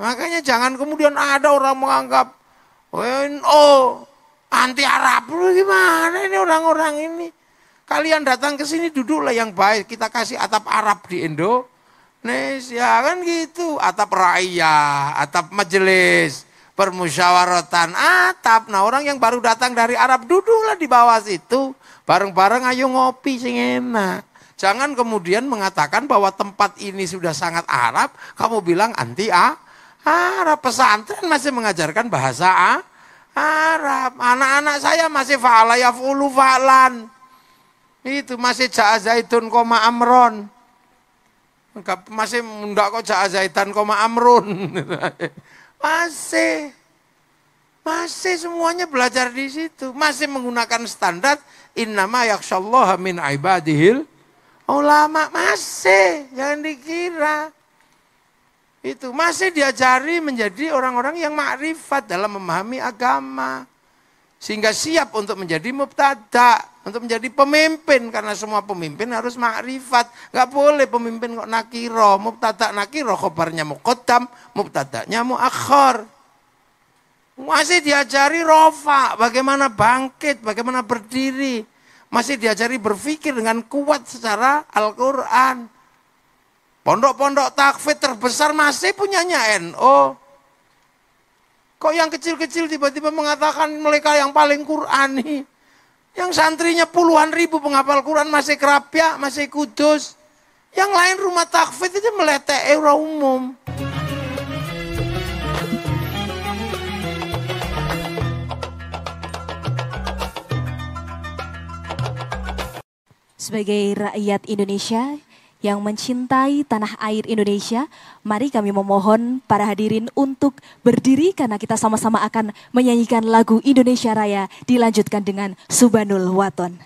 Makanya jangan kemudian ada orang menganggap oh anti Arab gimana ini orang-orang ini. Kalian datang ke sini duduklah yang baik. Kita kasih atap Arab di Indo. Indonesia kan gitu. Atap raya, atap majelis, permusyawaratan, atap. Nah orang yang baru datang dari Arab duduklah di bawah situ. Bareng-bareng ayo ngopi sing enak. Jangan kemudian mengatakan bahwa tempat ini sudah sangat Arab, kamu bilang anti A, Arab pesantren masih mengajarkan bahasa Arab. Anak-anak saya masih fa'ala yaf'ulu fa'lan. Itu masih ja'a zaidun koma amron. Masih mundak kok ja'a zaidan koma amrun. masih. Masih semuanya belajar di situ. Masih menggunakan standar innama yaksallaha min ibadihil ulama. Masih. Jangan dikira. Itu masih diajari menjadi orang-orang yang makrifat dalam memahami agama. Sehingga siap untuk menjadi mubtada, untuk menjadi pemimpin. Karena semua pemimpin harus makrifat. Gak boleh pemimpin kok nakiro, mubtada nakiro, khobarnya muqaddam, mubtadanya muakhor. Masih diajari rofa, bagaimana bangkit, bagaimana berdiri. Masih diajari berpikir dengan kuat secara Al-Quran Pondok-pondok takfit terbesar masih punyanya NO. Kok yang kecil-kecil tiba-tiba mengatakan mereka yang paling Qurani? Yang santrinya puluhan ribu penghafal Quran masih kerapia, masih kudus. Yang lain rumah takfit itu meletek era eh, umum. Sebagai rakyat Indonesia, yang mencintai tanah air Indonesia, mari kami memohon para hadirin untuk berdiri karena kita sama-sama akan menyanyikan lagu Indonesia Raya dilanjutkan dengan Subanul Waton.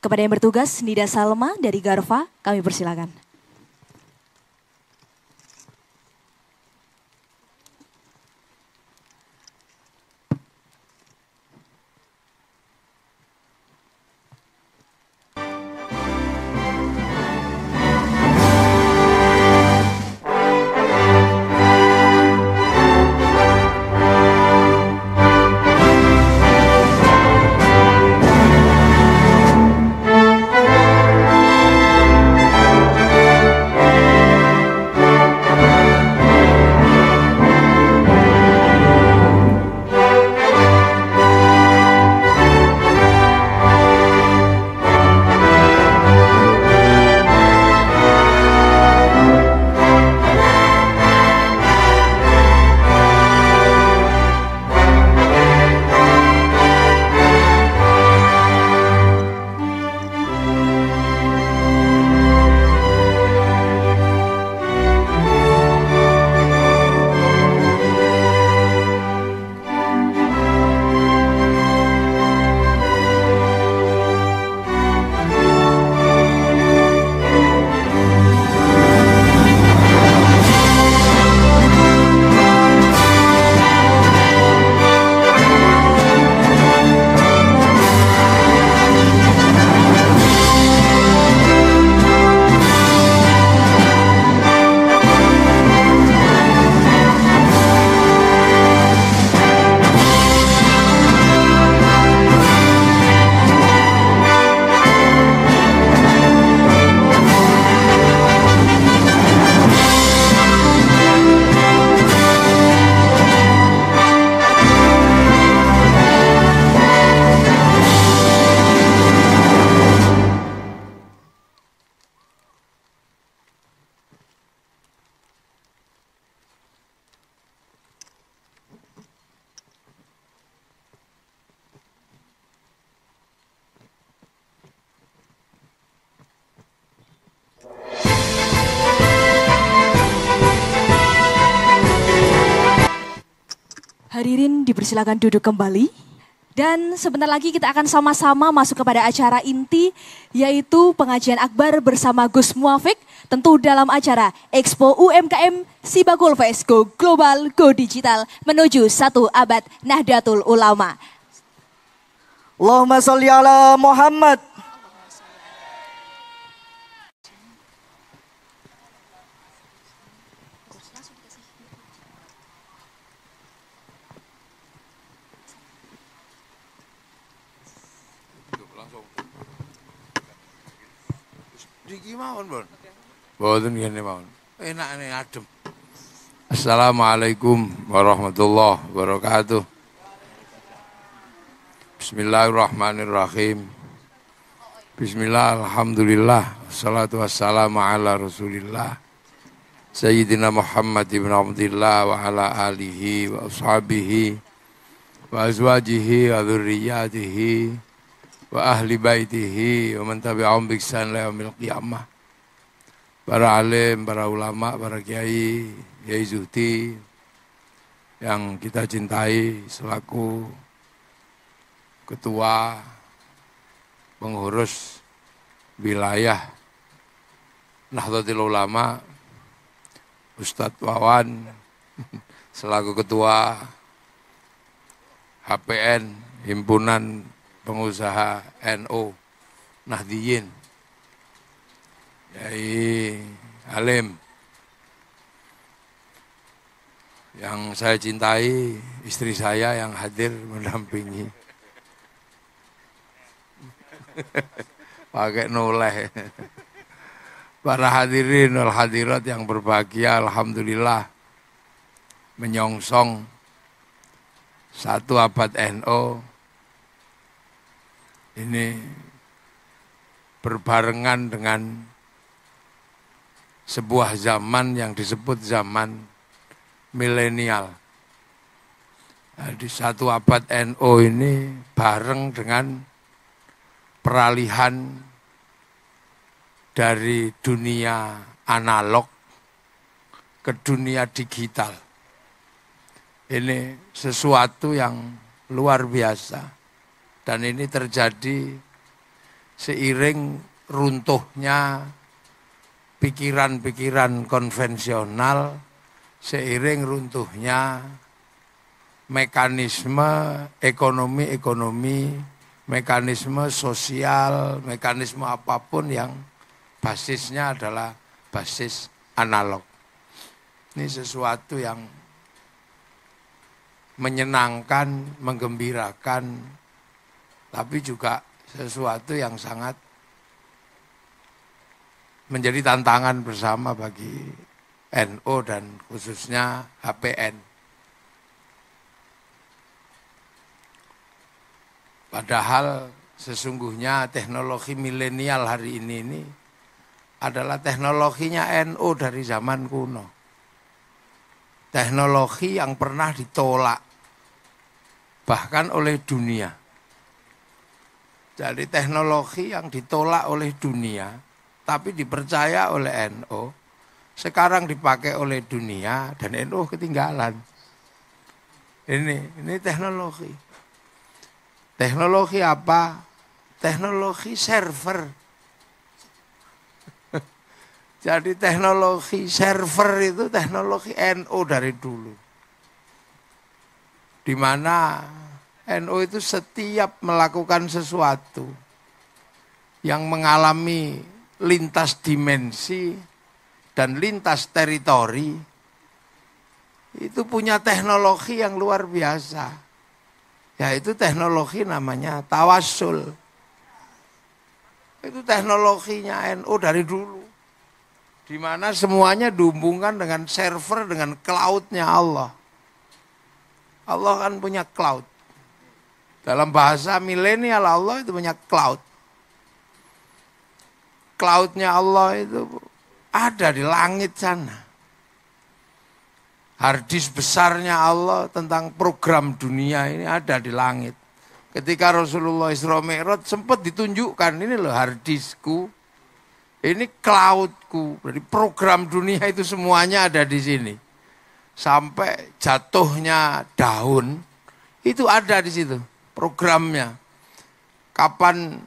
Kepada yang bertugas, Nida Salma dari Garva, kami persilakan. silakan duduk kembali. Dan sebentar lagi kita akan sama-sama masuk kepada acara inti yaitu pengajian akbar bersama Gus Muafik tentu dalam acara Expo UMKM Sibakul Go Global Go Digital menuju satu abad Nahdlatul Ulama. Allahumma sholli ala Muhammad. mawon, Bon. Mboten ngene mawon. Enak nih adem. Assalamualaikum warahmatullahi wabarakatuh. Bismillahirrahmanirrahim. Bismillah, alhamdulillah. Salatu wassalamu ala rasulillah. Sayyidina Muhammad ibn Abdullah wa ala alihi wa ashabihi wa azwajihi wa dhurriyatihi wa ahli baitihi wa man tabi'ahum bi ihsan ila yaumil qiyamah. Para alim, para ulama, para kiai, kiai zuti yang kita cintai selaku ketua pengurus wilayah Nahdlatul Ulama Ustadz Wawan selaku ketua HPN Himpunan pengusaha NO Nahdiyin Yai Alim yang saya cintai istri saya yang hadir mendampingi pakai noleh para hadirin al hadirat yang berbahagia alhamdulillah menyongsong satu abad NO ini berbarengan dengan sebuah zaman yang disebut zaman milenial. Nah, di satu abad NO ini bareng dengan peralihan dari dunia analog ke dunia digital. Ini sesuatu yang luar biasa dan ini terjadi seiring runtuhnya pikiran-pikiran konvensional, seiring runtuhnya mekanisme ekonomi-ekonomi, mekanisme sosial, mekanisme apapun yang basisnya adalah basis analog. Ini sesuatu yang menyenangkan, menggembirakan, tapi juga sesuatu yang sangat menjadi tantangan bersama bagi NO dan khususnya HPN. Padahal sesungguhnya teknologi milenial hari ini ini adalah teknologinya NO dari zaman kuno. Teknologi yang pernah ditolak bahkan oleh dunia dari teknologi yang ditolak oleh dunia, tapi dipercaya oleh NU, NO, sekarang dipakai oleh dunia dan NU NO ketinggalan. Ini, ini teknologi. Teknologi apa? Teknologi server. Jadi teknologi server itu teknologi NU NO dari dulu. Di mana NU itu setiap melakukan sesuatu yang mengalami lintas dimensi dan lintas teritori itu punya teknologi yang luar biasa. Yaitu teknologi namanya tawasul. Itu teknologinya NU dari dulu. Di mana semuanya dihubungkan dengan server, dengan cloudnya Allah. Allah kan punya cloud. Dalam bahasa milenial Allah itu banyak cloud. Cloudnya Allah itu ada di langit sana. Hardis besarnya Allah tentang program dunia ini ada di langit. Ketika Rasulullah Isra Mi'raj sempat ditunjukkan, ini loh hardisku, ini cloudku. Jadi program dunia itu semuanya ada di sini. Sampai jatuhnya daun, itu ada di situ programnya. Kapan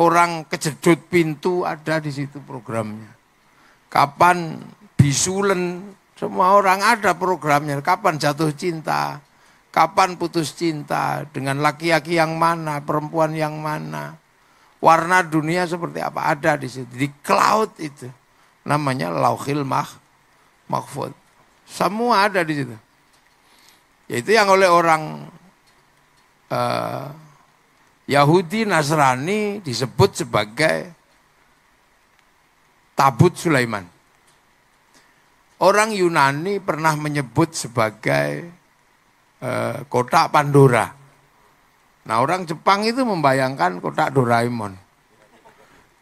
orang kejedut pintu ada di situ programnya. Kapan bisulen semua orang ada programnya. Kapan jatuh cinta, kapan putus cinta, dengan laki-laki yang mana, perempuan yang mana. Warna dunia seperti apa ada di situ. Di cloud itu namanya lauhil mah, mahfud. Semua ada di situ. Yaitu yang oleh orang Eh, Yahudi Nasrani disebut sebagai tabut Sulaiman. Orang Yunani pernah menyebut sebagai eh, kotak Pandora. Nah orang Jepang itu membayangkan kotak Doraemon.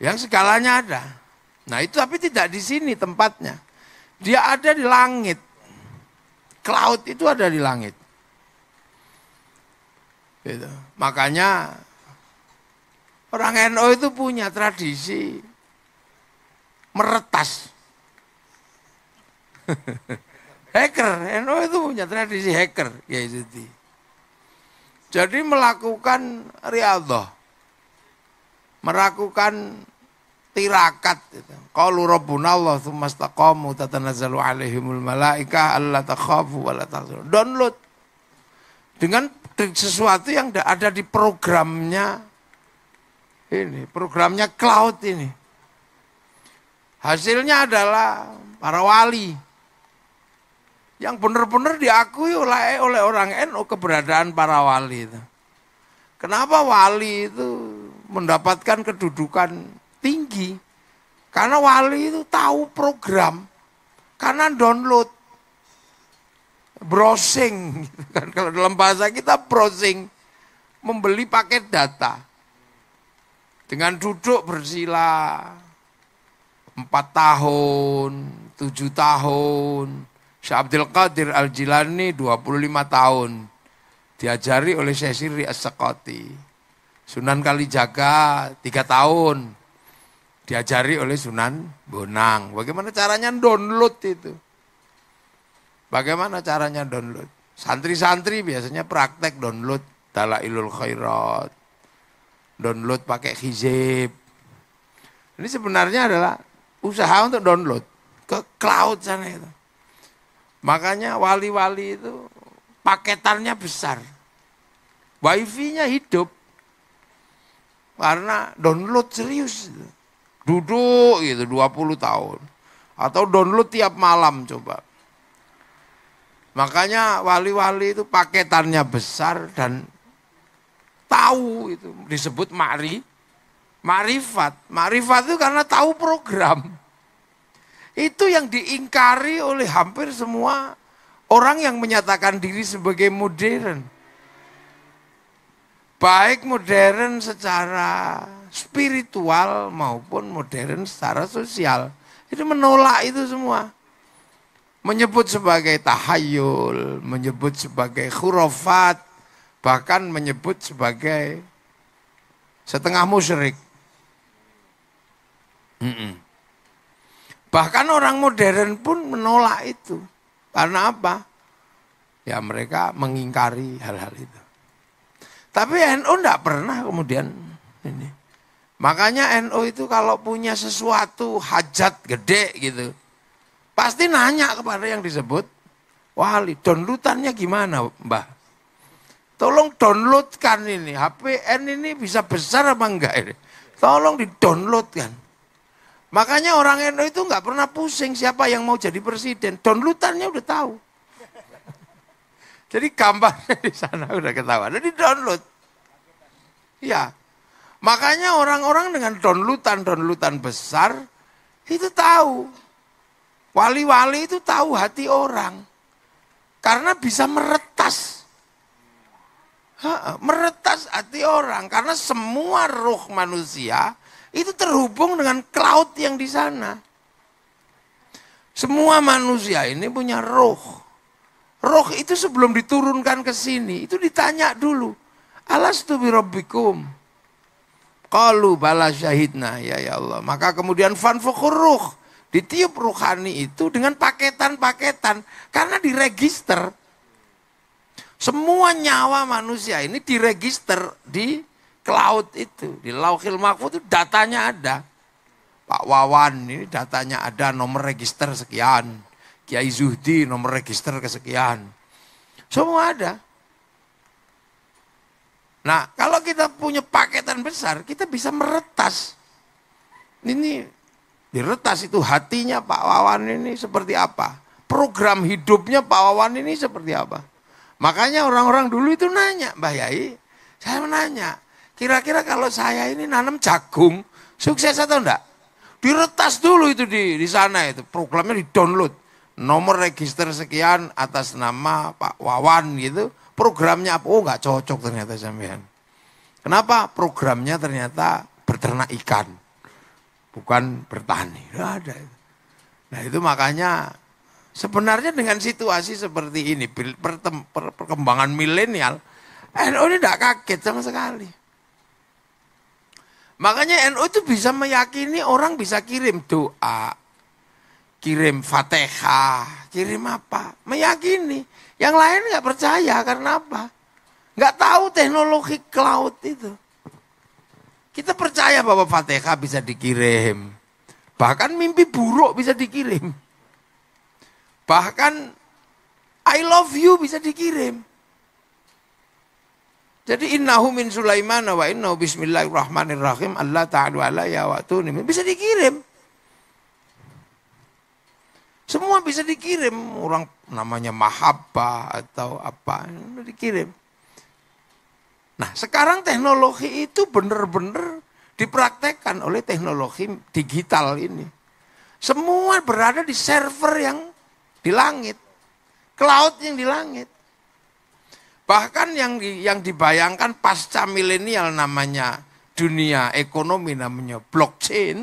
Yang segalanya ada. Nah itu tapi tidak di sini tempatnya. Dia ada di langit. Cloud itu ada di langit. Gitu. Makanya orang NU NO itu punya tradisi meretas. hacker, NU NO itu punya tradisi hacker, ya itu. Jadi melakukan riadah, melakukan tirakat gitu. Qalu rabbuna Allah tsumma tatanazalu alaihimul malaika Allah takhafu wa Download dengan sesuatu yang tidak ada di programnya ini, programnya cloud ini. Hasilnya adalah para wali yang benar-benar diakui oleh oleh orang NU keberadaan para wali itu. Kenapa wali itu mendapatkan kedudukan tinggi? Karena wali itu tahu program, karena download browsing. kan. Kalau dalam bahasa kita browsing, membeli paket data. Dengan duduk bersila, empat tahun, tujuh tahun. Syah Abdul Qadir Al-Jilani 25 tahun. Diajari oleh Syekh Siri As-Sakoti. Sunan Kalijaga tiga tahun diajari oleh Sunan Bonang. Bagaimana caranya download itu? Bagaimana caranya download? Santri-santri biasanya praktek download Dalailul Khairat. Download pakai hijab. Ini sebenarnya adalah usaha untuk download ke cloud sana itu. Makanya wali-wali itu paketannya besar. Wifi-nya hidup. Karena download serius. Duduk gitu 20 tahun. Atau download tiap malam coba. Makanya wali-wali itu paketannya besar dan tahu itu disebut mari marifat. Marifat itu karena tahu program. Itu yang diingkari oleh hampir semua orang yang menyatakan diri sebagai modern. Baik modern secara spiritual maupun modern secara sosial. Itu menolak itu semua menyebut sebagai tahayul, menyebut sebagai khurafat, bahkan menyebut sebagai setengah musyrik. Bahkan orang modern pun menolak itu. Karena apa? Ya mereka mengingkari hal-hal itu. Tapi NU tidak pernah kemudian ini. Makanya NU itu kalau punya sesuatu hajat gede gitu Pasti nanya kepada yang disebut wali, downloadannya gimana mbah? Tolong downloadkan ini, HPN ini bisa besar apa enggak ini? Tolong didownloadkan. Makanya orang NU itu enggak pernah pusing siapa yang mau jadi presiden. Downloadannya udah tahu. Jadi gambarnya di sana udah ketahuan. Jadi download. Ya. Makanya orang-orang dengan downloadan-downloadan besar itu tahu Wali-wali itu tahu hati orang. Karena bisa meretas. meretas hati orang. Karena semua roh manusia itu terhubung dengan cloud yang di sana. Semua manusia ini punya roh. Roh itu sebelum diturunkan ke sini, itu ditanya dulu. Alastu birabbikum. Qalu bala syahidna ya ya Allah. Maka kemudian fanfukur ruh. Ditiup ruhani itu dengan paketan-paketan. Karena diregister. Semua nyawa manusia ini diregister di cloud itu. Di lauhil mahfud itu datanya ada. Pak Wawan ini datanya ada nomor register sekian. Kiai Zuhdi nomor register kesekian. Semua ada. Nah, kalau kita punya paketan besar, kita bisa meretas. Ini Diretas itu hatinya Pak Wawan ini seperti apa? Program hidupnya Pak Wawan ini seperti apa? Makanya orang-orang dulu itu nanya, Mbak Yai, saya menanya, kira-kira kalau saya ini nanam jagung, sukses atau enggak? Diretas dulu itu di, di sana itu, programnya di download. Nomor register sekian atas nama Pak Wawan gitu, programnya apa? Oh enggak cocok ternyata sampean. Kenapa? Programnya ternyata berternak ikan bukan bertani. ada. Nah itu makanya sebenarnya dengan situasi seperti ini, perkembangan milenial, NU ini tidak kaget sama sekali. Makanya NU itu bisa meyakini orang bisa kirim doa, kirim fatihah, kirim apa. Meyakini. Yang lain nggak percaya karena apa? Nggak tahu teknologi cloud itu. Kita percaya bahwa Fatihah bisa dikirim. Bahkan mimpi buruk bisa dikirim. Bahkan I love you bisa dikirim. Jadi innahu min Sulaiman wa innahu bismillahirrahmanirrahim Allah ta'ala ya wa tuni. Bisa dikirim. Semua bisa dikirim. Orang namanya mahabbah atau apa. bisa Dikirim. Nah sekarang teknologi itu benar-benar dipraktekkan oleh teknologi digital ini. Semua berada di server yang di langit, cloud yang di langit. Bahkan yang di, yang dibayangkan pasca milenial namanya dunia ekonomi namanya blockchain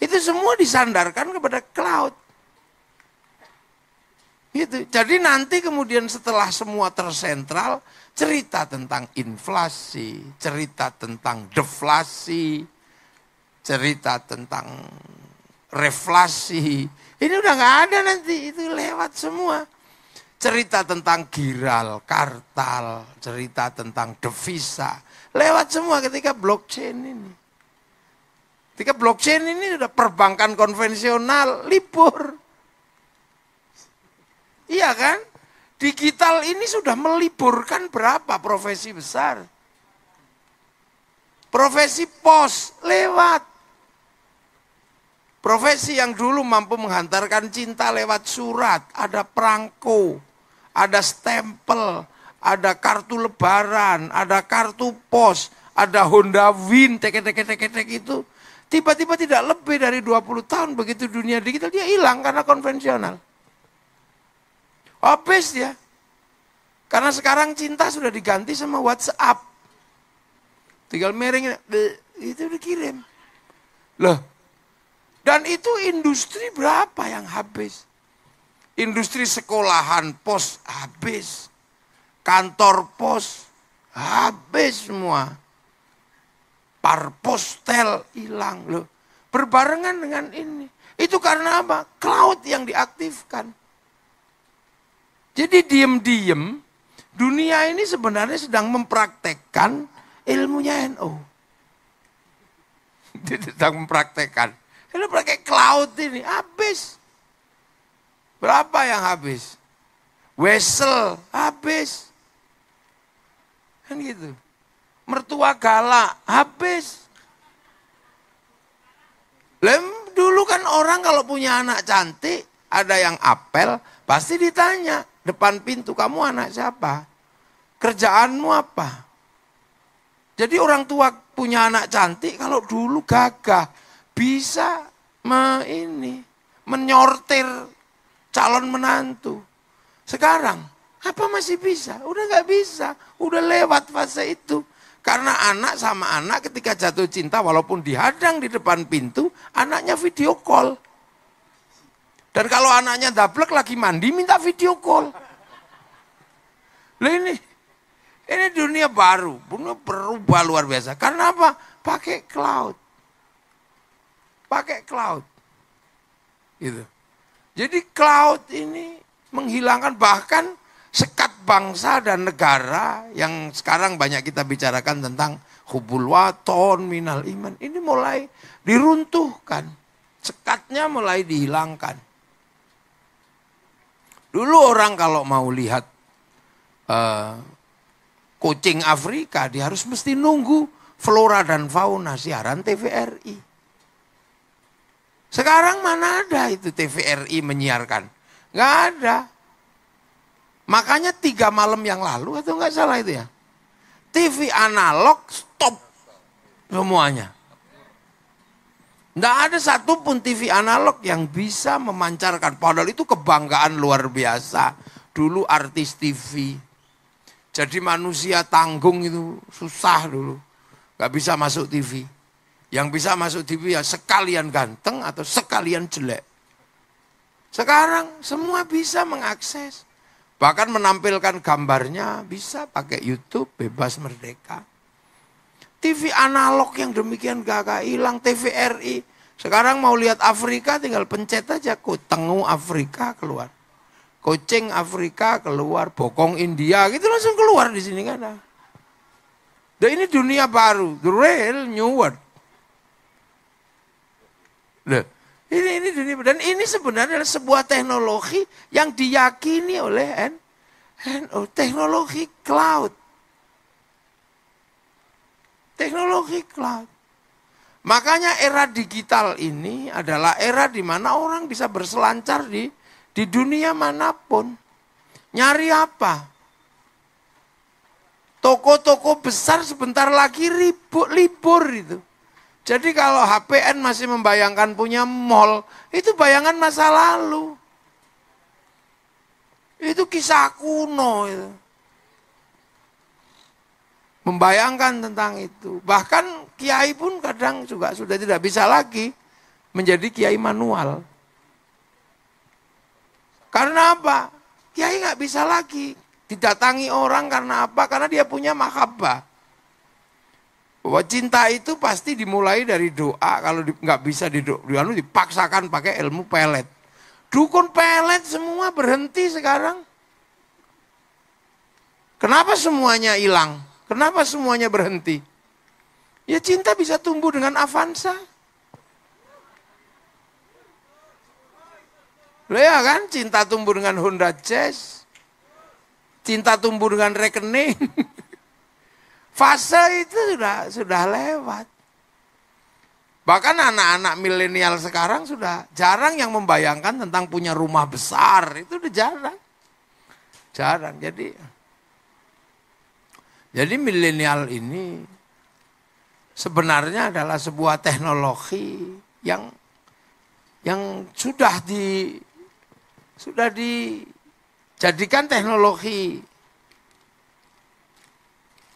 itu semua disandarkan kepada cloud. Gitu. Jadi nanti kemudian setelah semua tersentral, cerita tentang inflasi, cerita tentang deflasi, cerita tentang reflasi. Ini udah nggak ada nanti, itu lewat semua. Cerita tentang giral, kartal, cerita tentang devisa. Lewat semua ketika blockchain ini. Ketika blockchain ini sudah perbankan konvensional libur. Iya kan? Digital ini sudah meliburkan berapa profesi besar. Profesi pos lewat. Profesi yang dulu mampu menghantarkan cinta lewat surat, ada perangko, ada stempel, ada kartu lebaran, ada kartu pos, ada Honda Win, tek tek tek tek itu. Tiba-tiba tidak lebih dari 20 tahun begitu dunia digital dia hilang karena konvensional. Habis dia. Karena sekarang cinta sudah diganti sama WhatsApp. Tinggal miring, itu dikirim Loh, dan itu industri berapa yang habis? Industri sekolahan pos habis. Kantor pos habis semua. Parpostel hilang loh. Berbarengan dengan ini. Itu karena apa? Cloud yang diaktifkan. Jadi diem-diem dunia ini sebenarnya sedang mempraktekkan ilmunya NU. NO. Dia sedang mempraktekkan. Ini pakai cloud ini, habis. Berapa yang habis? Wesel, habis. Kan gitu. Mertua galak, habis. Lem dulu kan orang kalau punya anak cantik, ada yang apel, pasti ditanya, depan pintu, kamu anak siapa? Kerjaanmu apa? Jadi orang tua punya anak cantik kalau dulu gagah, bisa me ini menyortir calon menantu. Sekarang apa masih bisa? Udah nggak bisa, udah lewat fase itu. Karena anak sama anak ketika jatuh cinta walaupun dihadang di depan pintu, anaknya video call. Dan kalau anaknya daplek lagi mandi minta video call. Lah ini ini dunia baru, dunia berubah luar biasa. Karena apa? Pakai cloud. Pakai cloud. Gitu. Jadi cloud ini menghilangkan bahkan sekat bangsa dan negara yang sekarang banyak kita bicarakan tentang hubul waton minal iman. Ini mulai diruntuhkan. Sekatnya mulai dihilangkan. Dulu orang kalau mau lihat uh, kucing Afrika, dia harus mesti nunggu flora dan fauna siaran TVRI. Sekarang mana ada itu TVRI menyiarkan? Gak ada. Makanya tiga malam yang lalu atau enggak salah itu ya. TV analog stop semuanya. Tidak ada satupun TV analog yang bisa memancarkan. Padahal itu kebanggaan luar biasa. Dulu artis TV. Jadi manusia tanggung itu susah dulu. Gak bisa masuk TV. Yang bisa masuk TV ya sekalian ganteng atau sekalian jelek. Sekarang semua bisa mengakses. Bahkan menampilkan gambarnya bisa pakai YouTube bebas merdeka. TV analog yang demikian gagah hilang, TVRI. Sekarang mau lihat Afrika tinggal pencet aja Kutengu Afrika keluar. Kucing Afrika keluar, bokong India gitu langsung keluar di sini kan. Dan ini dunia baru, the real new world. Loh, ini ini dunia dan ini sebenarnya adalah sebuah teknologi yang diyakini oleh N, oh, teknologi cloud. Teknologi cloud. Makanya era digital ini adalah era di mana orang bisa berselancar di di dunia manapun. Nyari apa? Toko-toko besar sebentar lagi ribut libur itu. Jadi kalau HPN masih membayangkan punya mall, itu bayangan masa lalu. Itu kisah kuno itu membayangkan tentang itu. Bahkan kiai pun kadang juga sudah tidak bisa lagi menjadi kiai manual. Karena apa? Kiai nggak bisa lagi didatangi orang karena apa? Karena dia punya mahabbah. Bahwa cinta itu pasti dimulai dari doa. Kalau nggak bisa didoa, anu, dipaksakan pakai ilmu pelet. Dukun pelet semua berhenti sekarang. Kenapa semuanya hilang? Kenapa semuanya berhenti? Ya cinta bisa tumbuh dengan Avanza. Loh ya kan, cinta tumbuh dengan Honda Jazz. Cinta tumbuh dengan rekening. Fase itu sudah sudah lewat. Bahkan anak-anak milenial sekarang sudah jarang yang membayangkan tentang punya rumah besar. Itu udah jarang. Jarang. Jadi jadi milenial ini sebenarnya adalah sebuah teknologi yang yang sudah di sudah dijadikan teknologi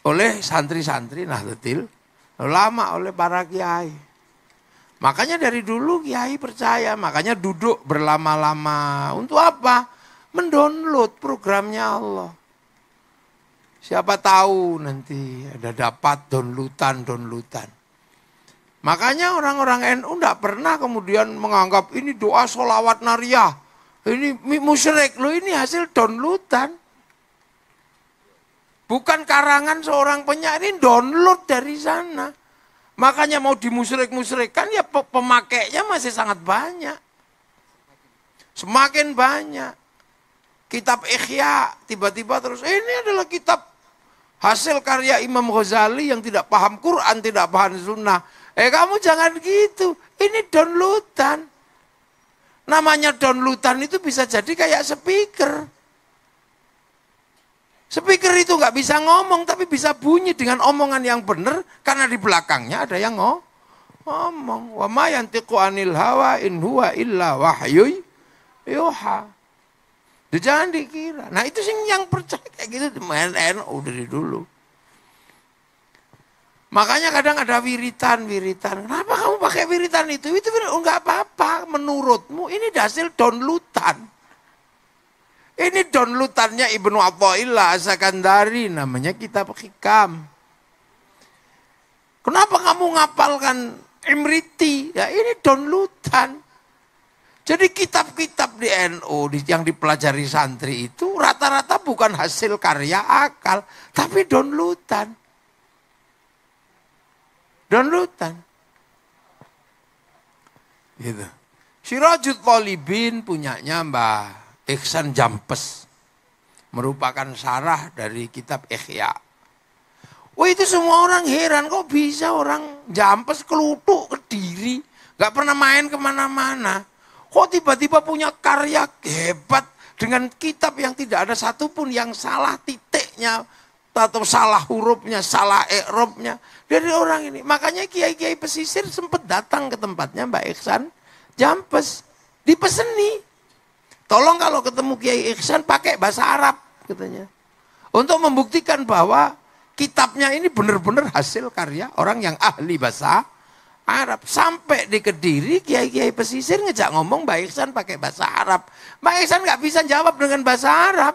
oleh santri-santri Nahdlatul Ulama oleh para kiai. Makanya dari dulu kiai percaya, makanya duduk berlama-lama. Untuk apa? Mendownload programnya Allah. Siapa tahu nanti ada dapat donlutan-donlutan. Makanya orang-orang NU tidak pernah kemudian menganggap ini doa solawat nariah. Ini musyrik. lo ini hasil donlutan. Bukan karangan seorang penyair, ini download dari sana. Makanya mau dimusyrik musrikan ya pemakainya masih sangat banyak. Semakin banyak. Kitab Ikhya tiba-tiba terus, ini adalah kitab Hasil karya Imam Ghazali yang tidak paham Quran, tidak paham sunnah. Eh kamu jangan gitu, ini downloadan. Namanya downloadan itu bisa jadi kayak speaker. Speaker itu nggak bisa ngomong tapi bisa bunyi dengan omongan yang benar karena di belakangnya ada yang ngomong Omong, wa ma anil hawa in huwa illa wahyu yuha Ya, jangan dikira. Nah itu sih yang percaya kayak gitu di NU dari dulu. Makanya kadang ada wiritan, wiritan. Kenapa kamu pakai wiritan itu? Itu enggak oh, apa-apa menurutmu. Ini hasil downloadan. Ini downloadannya Ibnu Athaillah Asakandari namanya kitab hikam. Kenapa kamu ngapalkan Imriti? Ya ini downloadan. Jadi kitab-kitab di NU yang dipelajari santri itu rata-rata bukan hasil karya akal, tapi downloadan. Downloadan. Gitu. Sirajut Tolibin punyanya Mbah Iksan Jampes. Merupakan sarah dari kitab Ikhya. Wah itu semua orang heran kok bisa orang Jampes kelutuk ke diri. Gak pernah main kemana-mana. Kok tiba-tiba punya karya hebat dengan kitab yang tidak ada satupun yang salah titiknya atau salah hurufnya, salah ekrobnya dari orang ini. Makanya kiai-kiai pesisir sempat datang ke tempatnya Mbak Iksan Jampes dipeseni. Tolong kalau ketemu Kiai Iksan pakai bahasa Arab katanya. Untuk membuktikan bahwa kitabnya ini benar-benar hasil karya orang yang ahli bahasa Arab. Sampai di Kediri, kiai-kiai pesisir ngejak ngomong Mbak Iksan pakai bahasa Arab. Mbak Iksan nggak bisa jawab dengan bahasa Arab.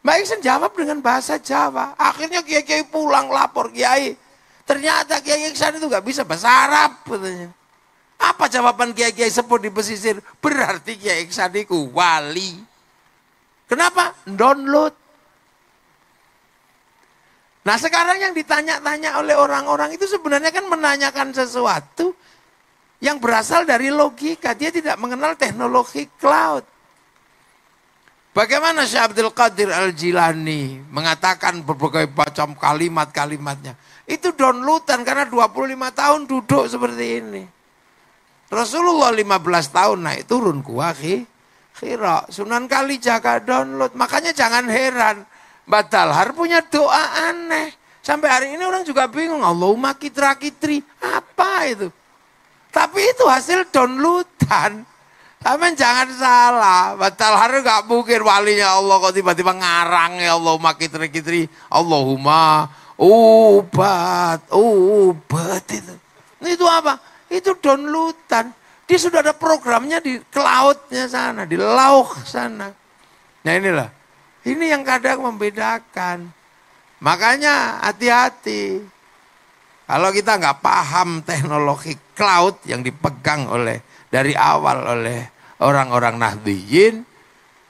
Mbak Iksan jawab dengan bahasa Jawa. Akhirnya kiai-kiai pulang lapor kiai. Ternyata kiai Iksan itu nggak bisa bahasa Arab katanya. Apa jawaban kiai-kiai sepuh di pesisir? Berarti kiai Iksan itu wali. Kenapa? Download. Nah sekarang yang ditanya-tanya oleh orang-orang itu sebenarnya kan menanyakan sesuatu yang berasal dari logika. Dia tidak mengenal teknologi cloud. Bagaimana Syekh Abdul Qadir Al-Jilani mengatakan berbagai macam kalimat-kalimatnya. Itu downloadan karena 25 tahun duduk seperti ini. Rasulullah 15 tahun naik turun gua kira Sunan Kalijaga download. Makanya jangan heran Mbak punya doa aneh. Sampai hari ini orang juga bingung. Allahumma kitra kitri. Apa itu? Tapi itu hasil downloadan. Tapi jangan salah. Mbak gak mungkin walinya Allah kok tiba-tiba ngarang ya Allahumma kitra kitri. Allahumma ubat. Ubat itu. Nah, itu apa? Itu downloadan. Dia sudah ada programnya di cloudnya sana, di lauk sana. Nah inilah ini yang kadang membedakan. Makanya hati-hati. Kalau kita nggak paham teknologi cloud yang dipegang oleh dari awal oleh orang-orang Nahdiyin,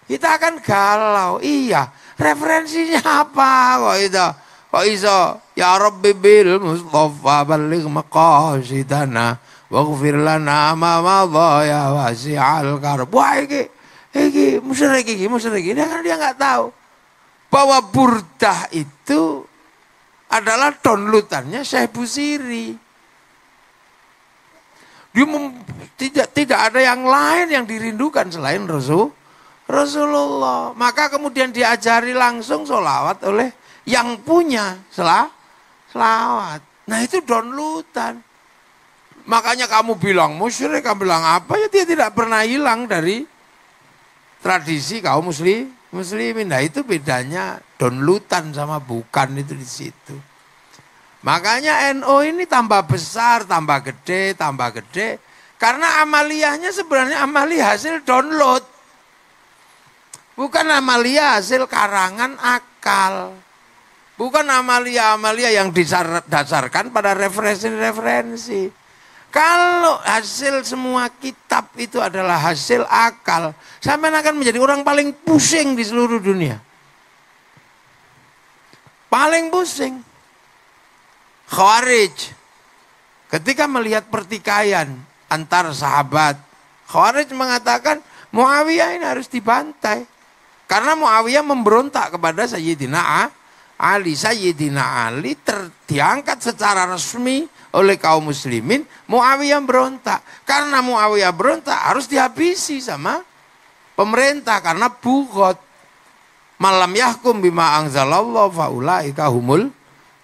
kita akan galau. Iya, referensinya apa kok itu? Kok iso? Ya Rabbi bil Mustafa balik maqasidana waghfir lana ma madha ya wasi'al karb. Wah ini. Iki musyrik iki musyrik ini kan dia nggak tahu bahwa burdah itu adalah downloadannya Syekh Busiri. Dia tidak tidak ada yang lain yang dirindukan selain Rasul Rasulullah. Maka kemudian diajari langsung solawat oleh yang punya selah, selawat. Nah itu downloadan. Makanya kamu bilang musyrik, kamu bilang apa ya dia tidak pernah hilang dari tradisi kaum muslim muslimin. Nah itu bedanya donlutan sama bukan itu di situ. Makanya NO ini tambah besar, tambah gede, tambah gede. Karena amaliyahnya sebenarnya amali hasil download. Bukan amalia hasil karangan akal. Bukan amalia-amalia yang didasarkan pada referensi-referensi. Kalau hasil semua kitab itu adalah hasil akal, sampai akan menjadi orang paling pusing di seluruh dunia. Paling pusing. Khawarij. Ketika melihat pertikaian antar sahabat, Khawarij mengatakan Muawiyah ini harus dibantai. Karena Muawiyah memberontak kepada Sayyidina Ali. Sayyidina Ali terdiangkat secara resmi oleh kaum muslimin, Muawiyah berontak. Karena Muawiyah berontak harus dihabisi sama pemerintah karena bukot. Malam yahkum bima angzalallahu faulaika humul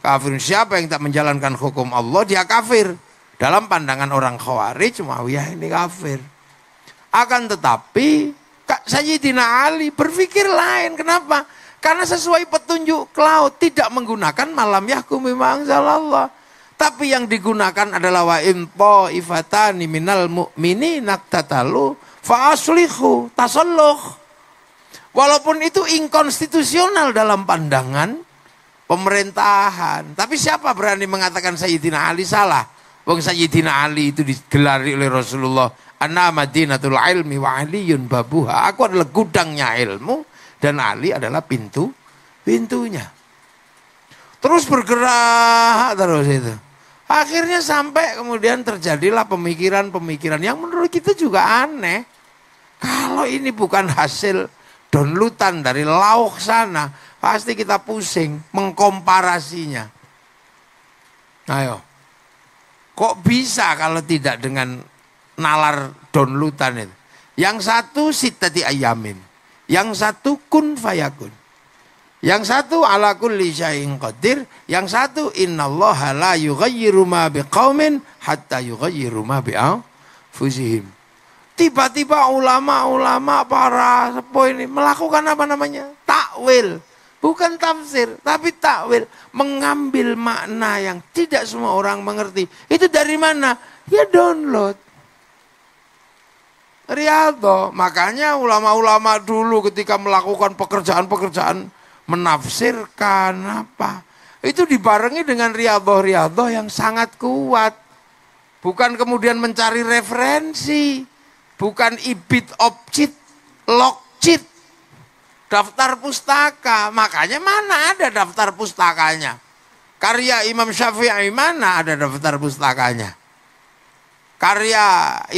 kafirun. Siapa yang tak menjalankan hukum Allah dia kafir. Dalam pandangan orang Khawarij Muawiyah ini kafir. Akan tetapi Sayyidina Ali berpikir lain. Kenapa? Karena sesuai petunjuk laut tidak menggunakan malam yahkum bima angzalallahu tapi yang digunakan adalah wa impo ifatani minal mu'mini naktatalu fa'aslihu tasalluh. Walaupun itu inkonstitusional dalam pandangan pemerintahan. Tapi siapa berani mengatakan Sayyidina Ali salah? Wong Sayyidina Ali itu digelari oleh Rasulullah. Anna madinatul ilmi wa aliyun babuha. Aku adalah gudangnya ilmu dan Ali adalah pintu pintunya. Terus bergerak terus itu. Akhirnya sampai kemudian terjadilah pemikiran-pemikiran yang menurut kita juga aneh. Kalau ini bukan hasil downloadan dari lauk sana, pasti kita pusing mengkomparasinya. Ayo, kok bisa kalau tidak dengan nalar downloadan itu? Yang satu sitati ayamin, yang satu kun fayakun. Yang satu ala kulli syai'in qadir, yang satu innallaha la yughayyiru ma biqaumin hatta yughayyiru ma bi'anfusihim. Tiba-tiba ulama-ulama para sepuh ini melakukan apa namanya? Takwil. Bukan tafsir, tapi takwil. Mengambil makna yang tidak semua orang mengerti. Itu dari mana? Ya download. Riyadho. Makanya ulama-ulama dulu ketika melakukan pekerjaan-pekerjaan menafsirkan apa. Itu dibarengi dengan riadoh-riadoh yang sangat kuat. Bukan kemudian mencari referensi. Bukan ibit objit, lokcit. Daftar pustaka. Makanya mana ada daftar pustakanya. Karya Imam Syafi'i mana ada daftar pustakanya. Karya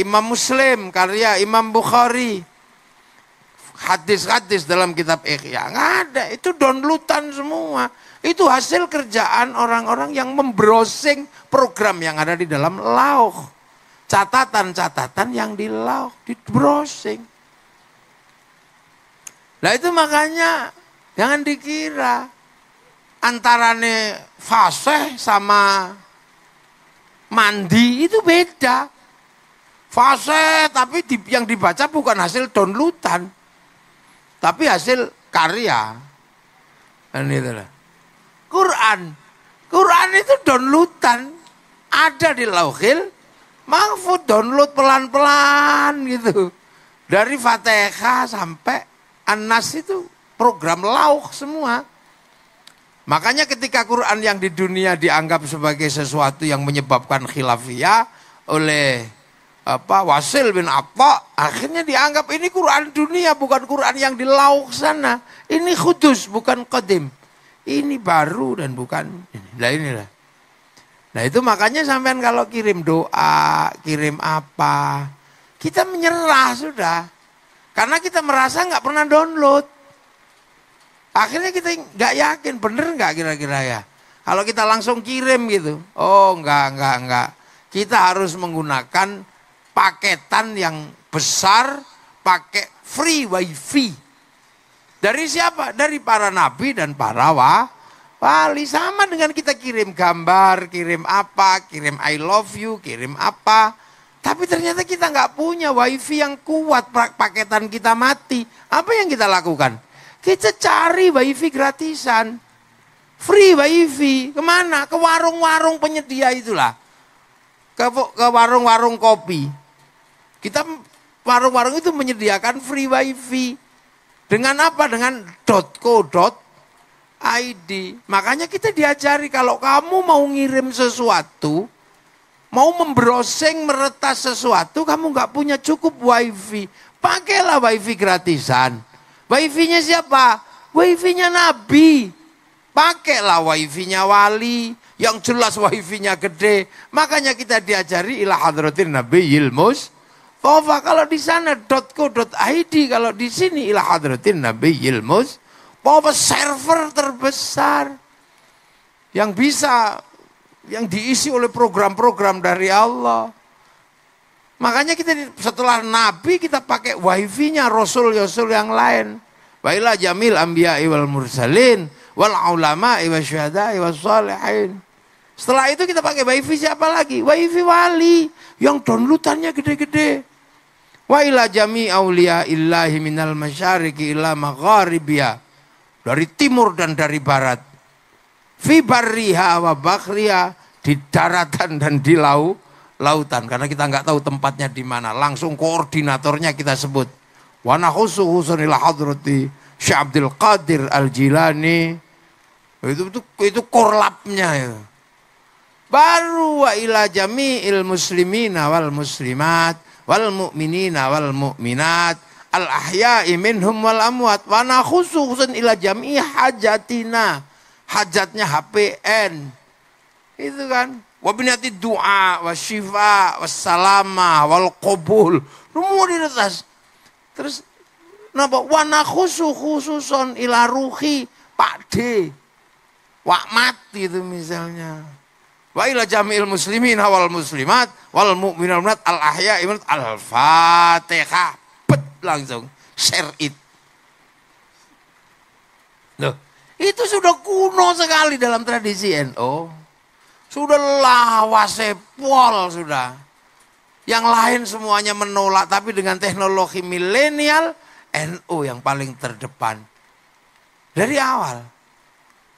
Imam Muslim, karya Imam Bukhari hadis-hadis dalam kitab Ikhya. ada, itu downloadan semua. Itu hasil kerjaan orang-orang yang membrowsing program yang ada di dalam lauh. Catatan-catatan yang di lauh, di browsing. Nah itu makanya jangan dikira antarane fase sama mandi itu beda. Fase tapi yang dibaca bukan hasil downloadan tapi hasil karya. Kan itu lah Quran. Quran itu downloadan. Ada di lauhil. Mahfud download pelan-pelan gitu. Dari Fatihah sampai Anas itu program lauh semua. Makanya ketika Quran yang di dunia dianggap sebagai sesuatu yang menyebabkan khilafiyah oleh apa Wasil bin apa akhirnya dianggap ini Quran dunia bukan Quran yang di lauk sana. Ini kudus bukan qadim. Ini baru dan bukan nah inilah. Nah itu makanya sampean kalau kirim doa, kirim apa, kita menyerah sudah. Karena kita merasa nggak pernah download. Akhirnya kita nggak yakin bener nggak kira-kira ya. Kalau kita langsung kirim gitu, oh nggak nggak nggak. Kita harus menggunakan paketan yang besar pakai free wifi. Dari siapa? Dari para nabi dan para wa, wali. Sama dengan kita kirim gambar, kirim apa, kirim I love you, kirim apa. Tapi ternyata kita nggak punya wifi yang kuat, paketan kita mati. Apa yang kita lakukan? Kita cari wifi gratisan. Free wifi. Kemana? Ke warung-warung penyedia itulah. Ke warung-warung kopi kita warung-warung itu menyediakan free wifi. Dengan apa? Dengan .co.id .id. Makanya kita diajari kalau kamu mau ngirim sesuatu, mau membrosing meretas sesuatu, kamu nggak punya cukup wifi. Pakailah wifi gratisan. Wifi-nya siapa? Wifi-nya Nabi. Pakailah wifi-nya wali. Yang jelas wifi-nya gede. Makanya kita diajari ilah hadratin Nabi Yilmus Kova kalau di sana .co.id kalau di sini ila hadratin Nabi mus Kova server terbesar yang bisa yang diisi oleh program-program dari Allah. Makanya kita setelah Nabi kita pakai wifi-nya Rasul-Rasul ya yang lain. Wailah jamil ambia Iwal mursalin wal ulama iwal syuhada iwal salihin. Setelah itu kita pakai wifi siapa lagi? Wifi wali yang downloadannya gede-gede Wa ila jami aulia illahi minal masyariki ila magharibia. Dari timur dan dari barat. Fi barriha wa bakriya. Di daratan dan di laut lautan karena kita nggak tahu tempatnya di mana langsung koordinatornya kita sebut wana nakhusu husunil hadrati Syekh Abdul Qadir Al Jilani itu itu, itu korlapnya ya baru wa ila jami'il muslimina wal muslimat wal mu'minina wal mu'minat al ahya'i minhum wal amwat wa nakhusu ila jam'i hajatina hajatnya HPN itu kan wabinati doa wa wassalama wal qabul semua di terus napa wa nakhusu khususun ila ruhi pakde wak mati itu misalnya wa ila jami'il muslimin Hawal muslimat wal mu'minal minat al ahya imanat al fatihah pet langsung share it loh itu sudah kuno sekali dalam tradisi NO sudah lawase pol sudah yang lain semuanya menolak tapi dengan teknologi milenial NU yang paling terdepan dari awal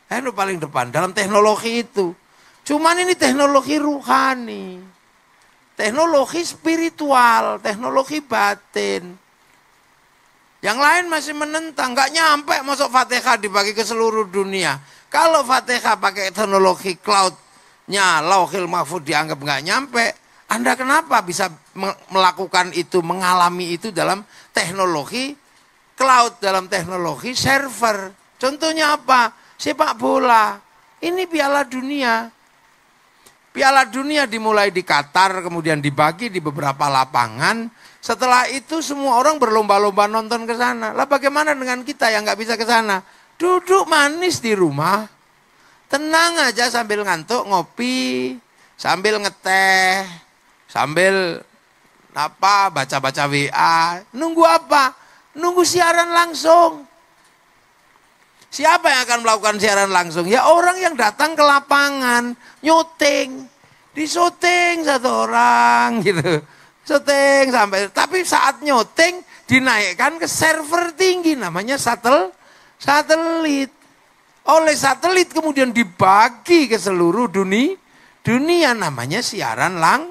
NU paling depan dalam teknologi itu Cuman ini teknologi ruhani. Teknologi spiritual, teknologi batin. Yang lain masih menentang, nggak nyampe masuk Fatihah dibagi ke seluruh dunia. Kalau Fatihah pakai teknologi cloud cloudnya, lauhil mahfud dianggap nggak nyampe, Anda kenapa bisa melakukan itu, mengalami itu dalam teknologi cloud, dalam teknologi server? Contohnya apa? Sepak bola. Ini piala dunia. Piala Dunia dimulai di Qatar, kemudian dibagi di beberapa lapangan. Setelah itu semua orang berlomba-lomba nonton ke sana. Lah bagaimana dengan kita yang nggak bisa ke sana? Duduk manis di rumah, tenang aja sambil ngantuk ngopi, sambil ngeteh, sambil apa baca-baca WA. Nunggu apa? Nunggu siaran langsung. Siapa yang akan melakukan siaran langsung? Ya orang yang datang ke lapangan, nyuting, disuting satu orang gitu. Syuting sampai tapi saat nyuting dinaikkan ke server tinggi namanya satel satelit. Oleh satelit kemudian dibagi ke seluruh dunia dunia namanya siaran lang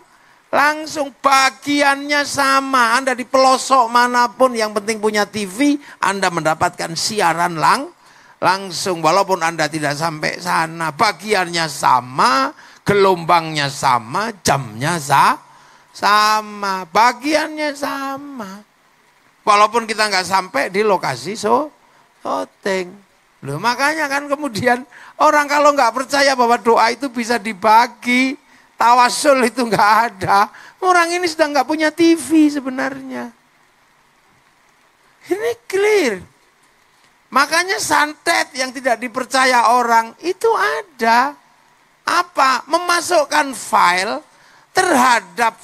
langsung bagiannya sama Anda di pelosok manapun yang penting punya TV Anda mendapatkan siaran lang langsung walaupun Anda tidak sampai sana, bagiannya sama, gelombangnya sama, jamnya sa sama, bagiannya sama. Walaupun kita nggak sampai di lokasi so syuting. Loh, makanya kan kemudian orang kalau nggak percaya bahwa doa itu bisa dibagi, tawasul itu nggak ada. Orang ini sedang nggak punya TV sebenarnya. Ini clear. Makanya santet yang tidak dipercaya orang itu ada. Apa? Memasukkan file terhadap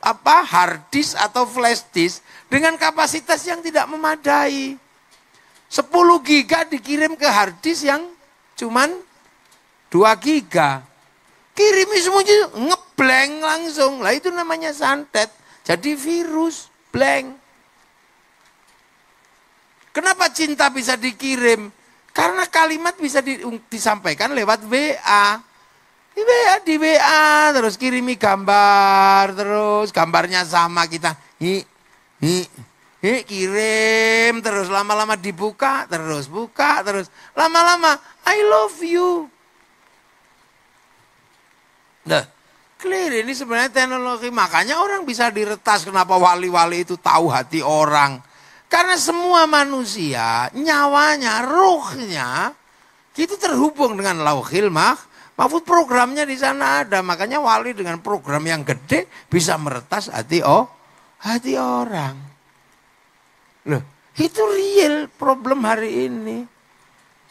apa hard disk atau flash disk dengan kapasitas yang tidak memadai. 10 giga dikirim ke hard disk yang cuman 2 giga. Kirimi semuanya ngebleng langsung. Lah itu namanya santet. Jadi virus blank. Kenapa cinta bisa dikirim? Karena kalimat bisa di, um, disampaikan lewat WA. Di WA, di WA, terus kirimi gambar, terus gambarnya sama kita. Hi, hi, hi, kirim, terus lama-lama dibuka, terus buka, terus lama-lama I love you. Nah, clear ini sebenarnya teknologi. Makanya orang bisa diretas kenapa wali-wali itu tahu hati orang. Karena semua semua manusia, nyawanya, ruhnya, itu terhubung dengan lauhil mah. Mahfud programnya di sana ada, makanya wali dengan program yang gede bisa meretas hati oh, hati orang. Loh, itu real problem hari ini.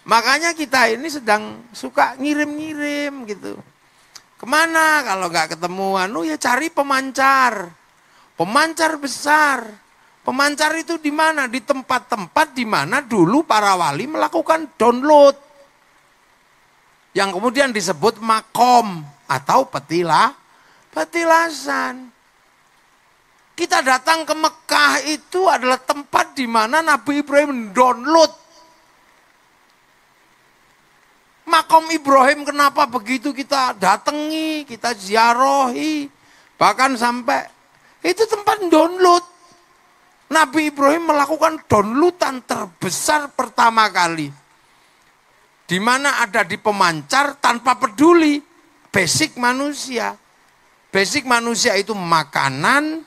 Makanya kita ini sedang suka ngirim-ngirim gitu. Kemana kalau nggak ketemu anu ya cari pemancar. Pemancar besar Pemancar itu di mana? Di tempat-tempat di mana dulu para wali melakukan download. Yang kemudian disebut makom atau petila, petilasan. Kita datang ke Mekah itu adalah tempat di mana Nabi Ibrahim download. Makom Ibrahim kenapa begitu kita datangi, kita ziarohi. Bahkan sampai itu tempat download. Nabi Ibrahim melakukan downloadan terbesar pertama kali. Di mana ada di pemancar tanpa peduli basic manusia. Basic manusia itu makanan,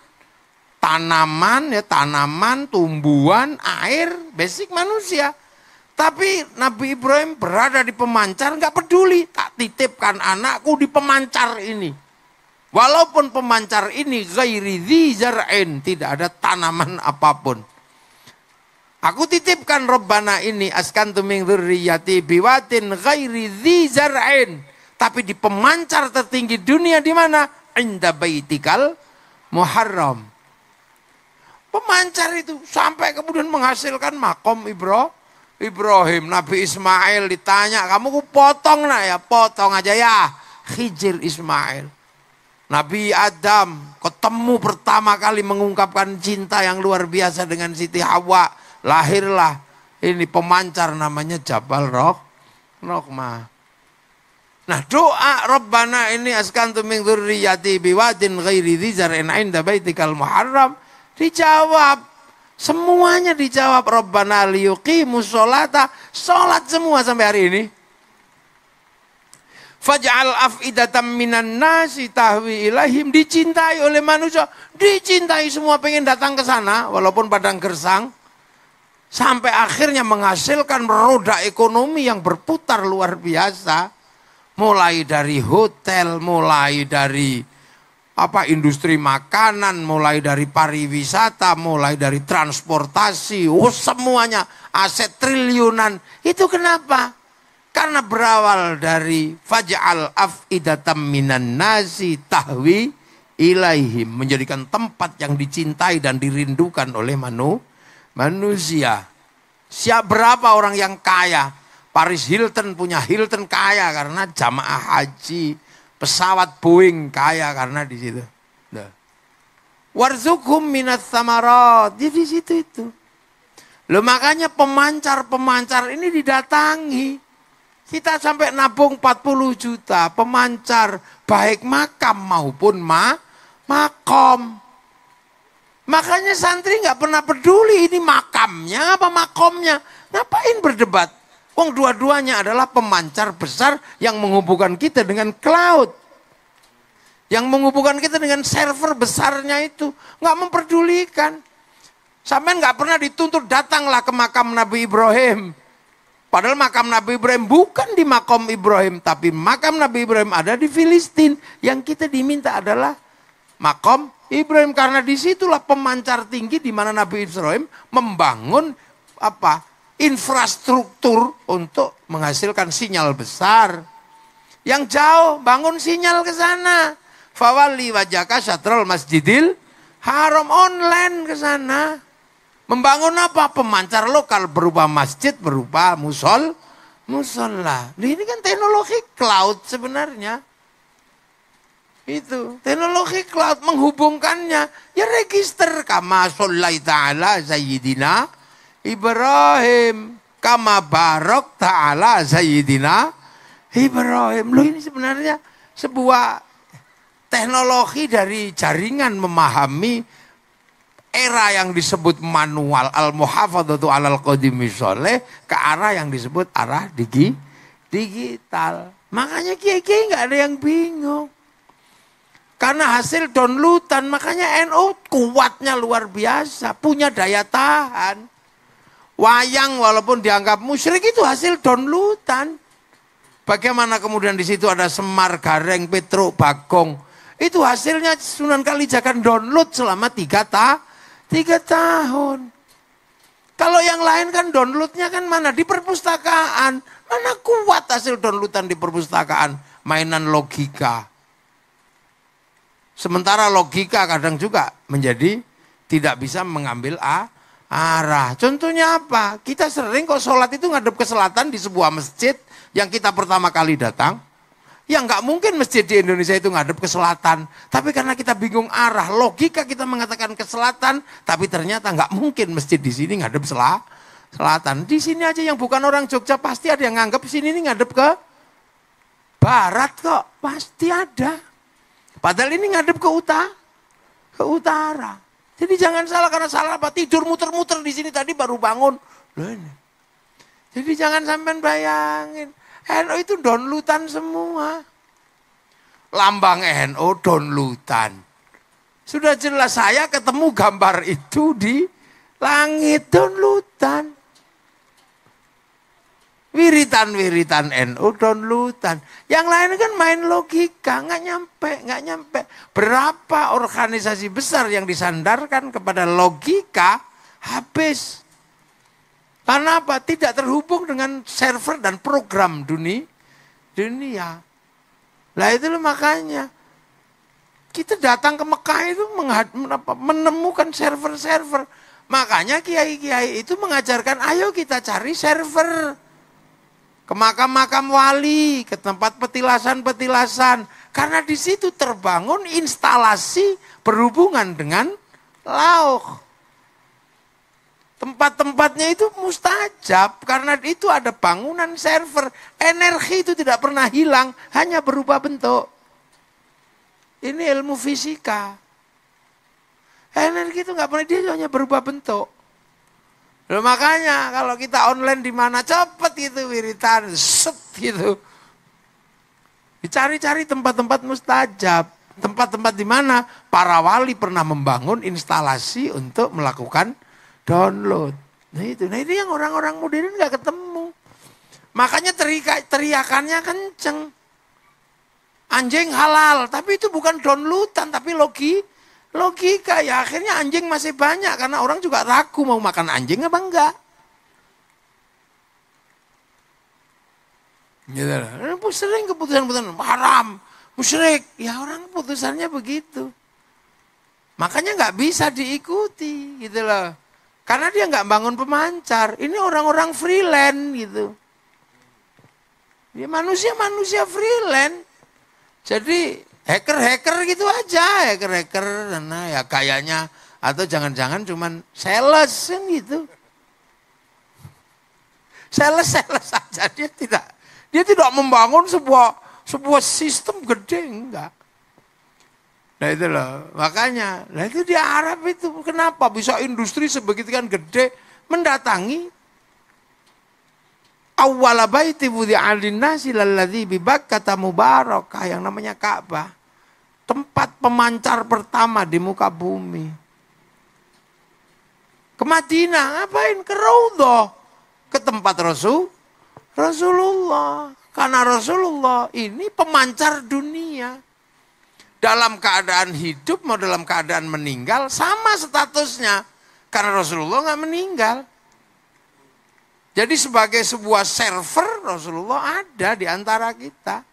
tanaman ya tanaman, tumbuhan, air, basic manusia. Tapi Nabi Ibrahim berada di pemancar nggak peduli, tak titipkan anakku di pemancar ini. Walaupun pemancar ini gairi tidak ada tanaman apapun. Aku titipkan robbana ini askan tuming biwatin gairi Tapi di pemancar tertinggi dunia di mana? Inda baitikal muharram. Pemancar itu sampai kemudian menghasilkan makom Ibro, Ibrahim. Nabi Ismail ditanya, kamu ku potong nak ya, potong aja ya. hijir Ismail. Nabi Adam ketemu pertama kali mengungkapkan cinta yang luar biasa dengan Siti Hawa. Lahirlah ini pemancar namanya Jabal Roh. Rohmah. Nah doa Rabbana ini askantu min zurriyati biwadin ghairi dzizarin inda baitikal muharram dijawab semuanya dijawab Rabbana liyuki musolata Sholat semua sampai hari ini Faj'al af'idatam minan nasi tahwi ilahim dicintai oleh manusia, dicintai semua pengen datang ke sana walaupun padang gersang sampai akhirnya menghasilkan roda ekonomi yang berputar luar biasa mulai dari hotel, mulai dari apa industri makanan, mulai dari pariwisata, mulai dari transportasi, oh semuanya aset triliunan. Itu kenapa? Karena berawal dari faj'al af'idatam minan nasi tahwi ilaihim. Menjadikan tempat yang dicintai dan dirindukan oleh manu, manusia. Siap berapa orang yang kaya? Paris Hilton punya Hilton kaya karena jamaah haji. Pesawat Boeing kaya karena di situ. Nah. Warzukum minat samarot Di situ itu. Lo makanya pemancar-pemancar ini didatangi. Kita sampai nabung 40 juta pemancar baik makam maupun ma makom. Makanya santri nggak pernah peduli ini makamnya apa makomnya. Ngapain berdebat? Wong dua-duanya adalah pemancar besar yang menghubungkan kita dengan cloud. Yang menghubungkan kita dengan server besarnya itu. Nggak memperdulikan. Sampai nggak pernah dituntut datanglah ke makam Nabi Ibrahim. Padahal makam Nabi Ibrahim bukan di makam Ibrahim, tapi makam Nabi Ibrahim ada di Filistin. Yang kita diminta adalah makam Ibrahim karena disitulah pemancar tinggi di mana Nabi Ibrahim membangun apa infrastruktur untuk menghasilkan sinyal besar. Yang jauh bangun sinyal ke sana. Fawali wajaka syatrol masjidil haram online ke sana. Membangun apa? Pemancar lokal berupa masjid, berupa musol, musola. Nah, ini kan teknologi cloud sebenarnya. Itu, teknologi cloud menghubungkannya. Ya register kama solaita ta'ala sayyidina Ibrahim. Kama barok ta'ala sayyidina Ibrahim. Loh ini sebenarnya sebuah teknologi dari jaringan memahami era yang disebut manual al-muhafadzatu alal qadimi soleh ke arah yang disebut arah digi, digital. Makanya kiai-kiai nggak ada yang bingung. Karena hasil downloadan makanya NU kuatnya luar biasa, punya daya tahan. Wayang walaupun dianggap musyrik itu hasil downloadan. Bagaimana kemudian di situ ada semar, gareng, petruk, bagong. Itu hasilnya Sunan Kalijaga download selama tiga tahun. Tiga tahun. Kalau yang lain kan downloadnya kan mana? Di perpustakaan. Mana kuat hasil downloadan di perpustakaan. Mainan logika. Sementara logika kadang juga menjadi tidak bisa mengambil A, arah. Contohnya apa? Kita sering kok sholat itu ngadep ke selatan di sebuah masjid yang kita pertama kali datang. Yang nggak mungkin masjid di Indonesia itu ngadep ke selatan. Tapi karena kita bingung arah, logika kita mengatakan ke selatan, tapi ternyata nggak mungkin masjid di sini ngadep sela, selatan. Di sini aja yang bukan orang Jogja pasti ada yang nganggap sini ini ngadep ke barat kok. Pasti ada. Padahal ini ngadep ke utara. Ke utara. Jadi jangan salah karena salah apa tidur muter-muter di sini tadi baru bangun. Jadi jangan sampai bayangin. NU itu downloadan semua. Lambang NU downloadan. Sudah jelas saya ketemu gambar itu di langit downloadan. Wiritan-wiritan NU downloadan. Yang lain kan main logika, nggak nyampe, nggak nyampe. Berapa organisasi besar yang disandarkan kepada logika habis. Karena apa? Tidak terhubung dengan server dan program dunia. dunia. Lah itu makanya kita datang ke Mekah itu menemukan server-server. Makanya kiai-kiai itu mengajarkan ayo kita cari server. Ke makam-makam wali, ke tempat petilasan-petilasan. Karena di situ terbangun instalasi berhubungan dengan lauk. Tempat-tempatnya itu mustajab karena itu ada bangunan server. Energi itu tidak pernah hilang, hanya berubah bentuk. Ini ilmu fisika. Energi itu nggak pernah dia hanya berubah bentuk. Loh makanya kalau kita online di mana cepet itu wiritan, set gitu. Dicari-cari tempat-tempat mustajab tempat-tempat di mana para wali pernah membangun instalasi untuk melakukan download. Nah itu, nah itu yang orang-orang modern nggak ketemu. Makanya terika, teriakannya kenceng. Anjing halal, tapi itu bukan downloadan, tapi logi, logika. Ya akhirnya anjing masih banyak, karena orang juga ragu mau makan anjing apa enggak. Gitu. Sering keputusan-keputusan, haram, musyrik. Ya orang putusannya begitu. Makanya nggak bisa diikuti gitu loh. Karena dia nggak bangun pemancar. Ini orang-orang freelance gitu. Dia ya, manusia-manusia freelance. Jadi hacker-hacker gitu aja, hacker-hacker nah ya kayaknya atau jangan-jangan cuman sales kan, gitu. Sales-sales saja dia tidak dia tidak membangun sebuah sebuah sistem gede enggak. Nah itu loh, makanya. Nah itu di Arab itu kenapa bisa industri sebegitu kan gede mendatangi awal baiti alin nasi lalladhi bibak kata mubarakah yang namanya Ka'bah. Tempat pemancar pertama di muka bumi. Ke Madinah, ngapain? Ke Raudah. Ke tempat Rasul. Rasulullah. Karena Rasulullah ini pemancar dunia dalam keadaan hidup mau dalam keadaan meninggal sama statusnya karena Rasulullah nggak meninggal. Jadi sebagai sebuah server Rasulullah ada di antara kita.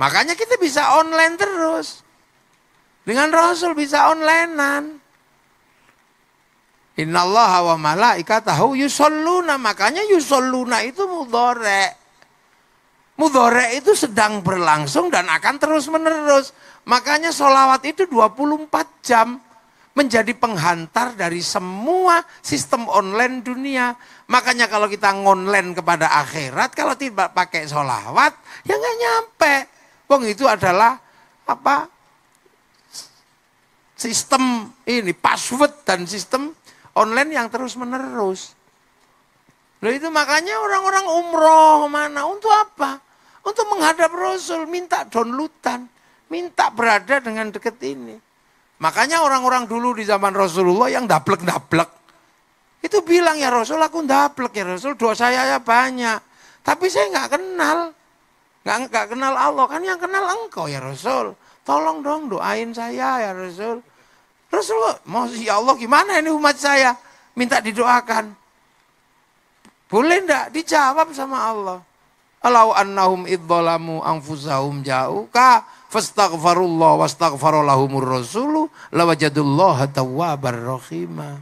Makanya kita bisa online terus. Dengan Rasul bisa onlinean. inna Allah wa malaikatahu yusalluna. Makanya yusalluna itu mudhari'. Mudore itu sedang berlangsung dan akan terus menerus. Makanya solawat itu 24 jam menjadi penghantar dari semua sistem online dunia. Makanya kalau kita ngonline kepada akhirat, kalau tidak pakai solawat, ya nggak nyampe. Wong itu adalah apa sistem ini password dan sistem online yang terus menerus. Lalu itu makanya orang-orang umroh mana untuk apa? Untuk menghadap Rasul, minta downloadan, minta berada dengan dekat ini. Makanya orang-orang dulu di zaman Rasulullah yang daplek-daplek, itu bilang ya Rasul aku daplek ya Rasul, dosa saya ya banyak. Tapi saya nggak kenal, nggak nggak kenal Allah kan yang kenal engkau ya Rasul. Tolong dong doain saya ya Rasul. Rasul, mau ya Allah gimana ini umat saya? Minta didoakan. Boleh enggak? Dijawab sama Allah. Alau annahum idzalamu anfusahum ja'uka fastaghfarullah wastaghfarolahumur rasulu lawajadullaha tawwabar rahima.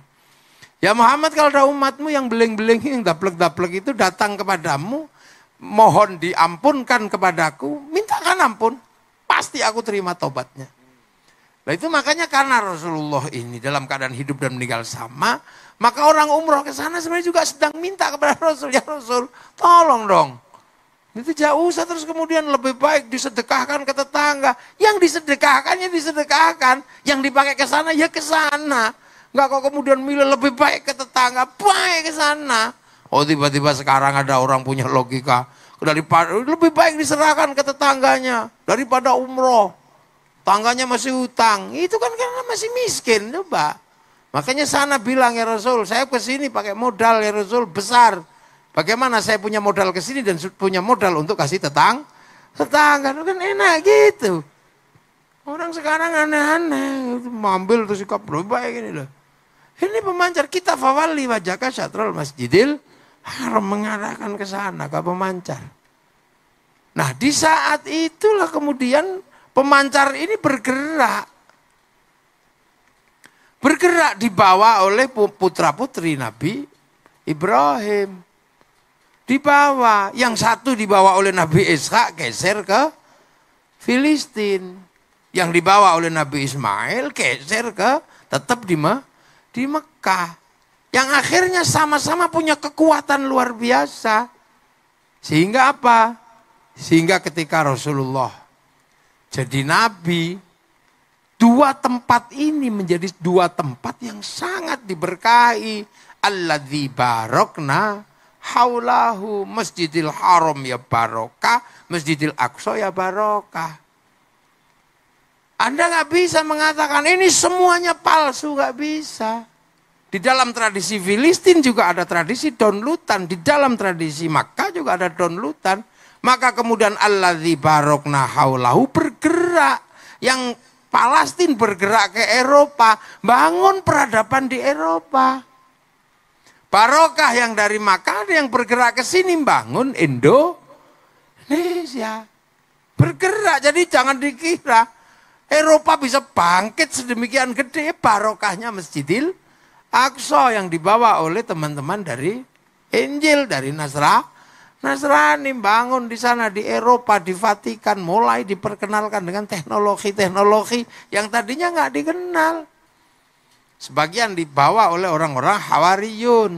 Ya Muhammad kalau ada umatmu yang beling-beling, yang daplek-daplek itu datang kepadamu, mohon diampunkan kepadaku, mintakan ampun, pasti aku terima tobatnya. Nah itu makanya karena Rasulullah ini dalam keadaan hidup dan meninggal sama, maka orang umroh ke sana sebenarnya juga sedang minta kepada Rasul, ya Rasul tolong dong itu jauh, usah terus kemudian lebih baik disedekahkan ke tetangga. Yang disedekahkan ya disedekahkan, yang dipakai ke sana ya ke sana. Enggak kok kemudian milih lebih baik ke tetangga, baik ke sana. Oh tiba-tiba sekarang ada orang punya logika daripada lebih baik diserahkan ke tetangganya daripada umroh. Tangganya masih utang, itu kan karena masih miskin, coba. Makanya sana bilang ya Rasul, saya ke sini pakai modal ya Rasul besar Bagaimana saya punya modal ke sini dan punya modal untuk kasih tetang tetangga kan enak gitu. Orang sekarang aneh-aneh, mambil terus sikap berubah gini loh. Ini pemancar kita fawali wajaka syatrul masjidil haram mengarahkan ke sana ke pemancar. Nah di saat itulah kemudian pemancar ini bergerak. Bergerak dibawa oleh putra putri Nabi Ibrahim dibawa. Yang satu dibawa oleh Nabi Ishak geser ke Filistin. Yang dibawa oleh Nabi Ismail geser ke tetap di, Me di Mekah. Yang akhirnya sama-sama punya kekuatan luar biasa. Sehingga apa? Sehingga ketika Rasulullah jadi nabi, dua tempat ini menjadi dua tempat yang sangat diberkahi. Allah di barokna haulahu masjidil haram ya barokah, masjidil aqsa ya barokah. Anda nggak bisa mengatakan ini semuanya palsu, nggak bisa. Di dalam tradisi Filistin juga ada tradisi donlutan, di dalam tradisi Makkah juga ada donlutan. Maka kemudian Allah di barokna haulahu bergerak. Yang Palestin bergerak ke Eropa, bangun peradaban di Eropa. Barokah yang dari Makar yang bergerak ke sini bangun Indonesia. Bergerak, jadi jangan dikira Eropa bisa bangkit sedemikian gede barokahnya Masjidil Aqsa yang dibawa oleh teman-teman dari Injil dari Nasrani. Nasrani bangun di sana di Eropa di Vatikan mulai diperkenalkan dengan teknologi-teknologi yang tadinya nggak dikenal. Sebagian dibawa oleh orang-orang Hawariyun.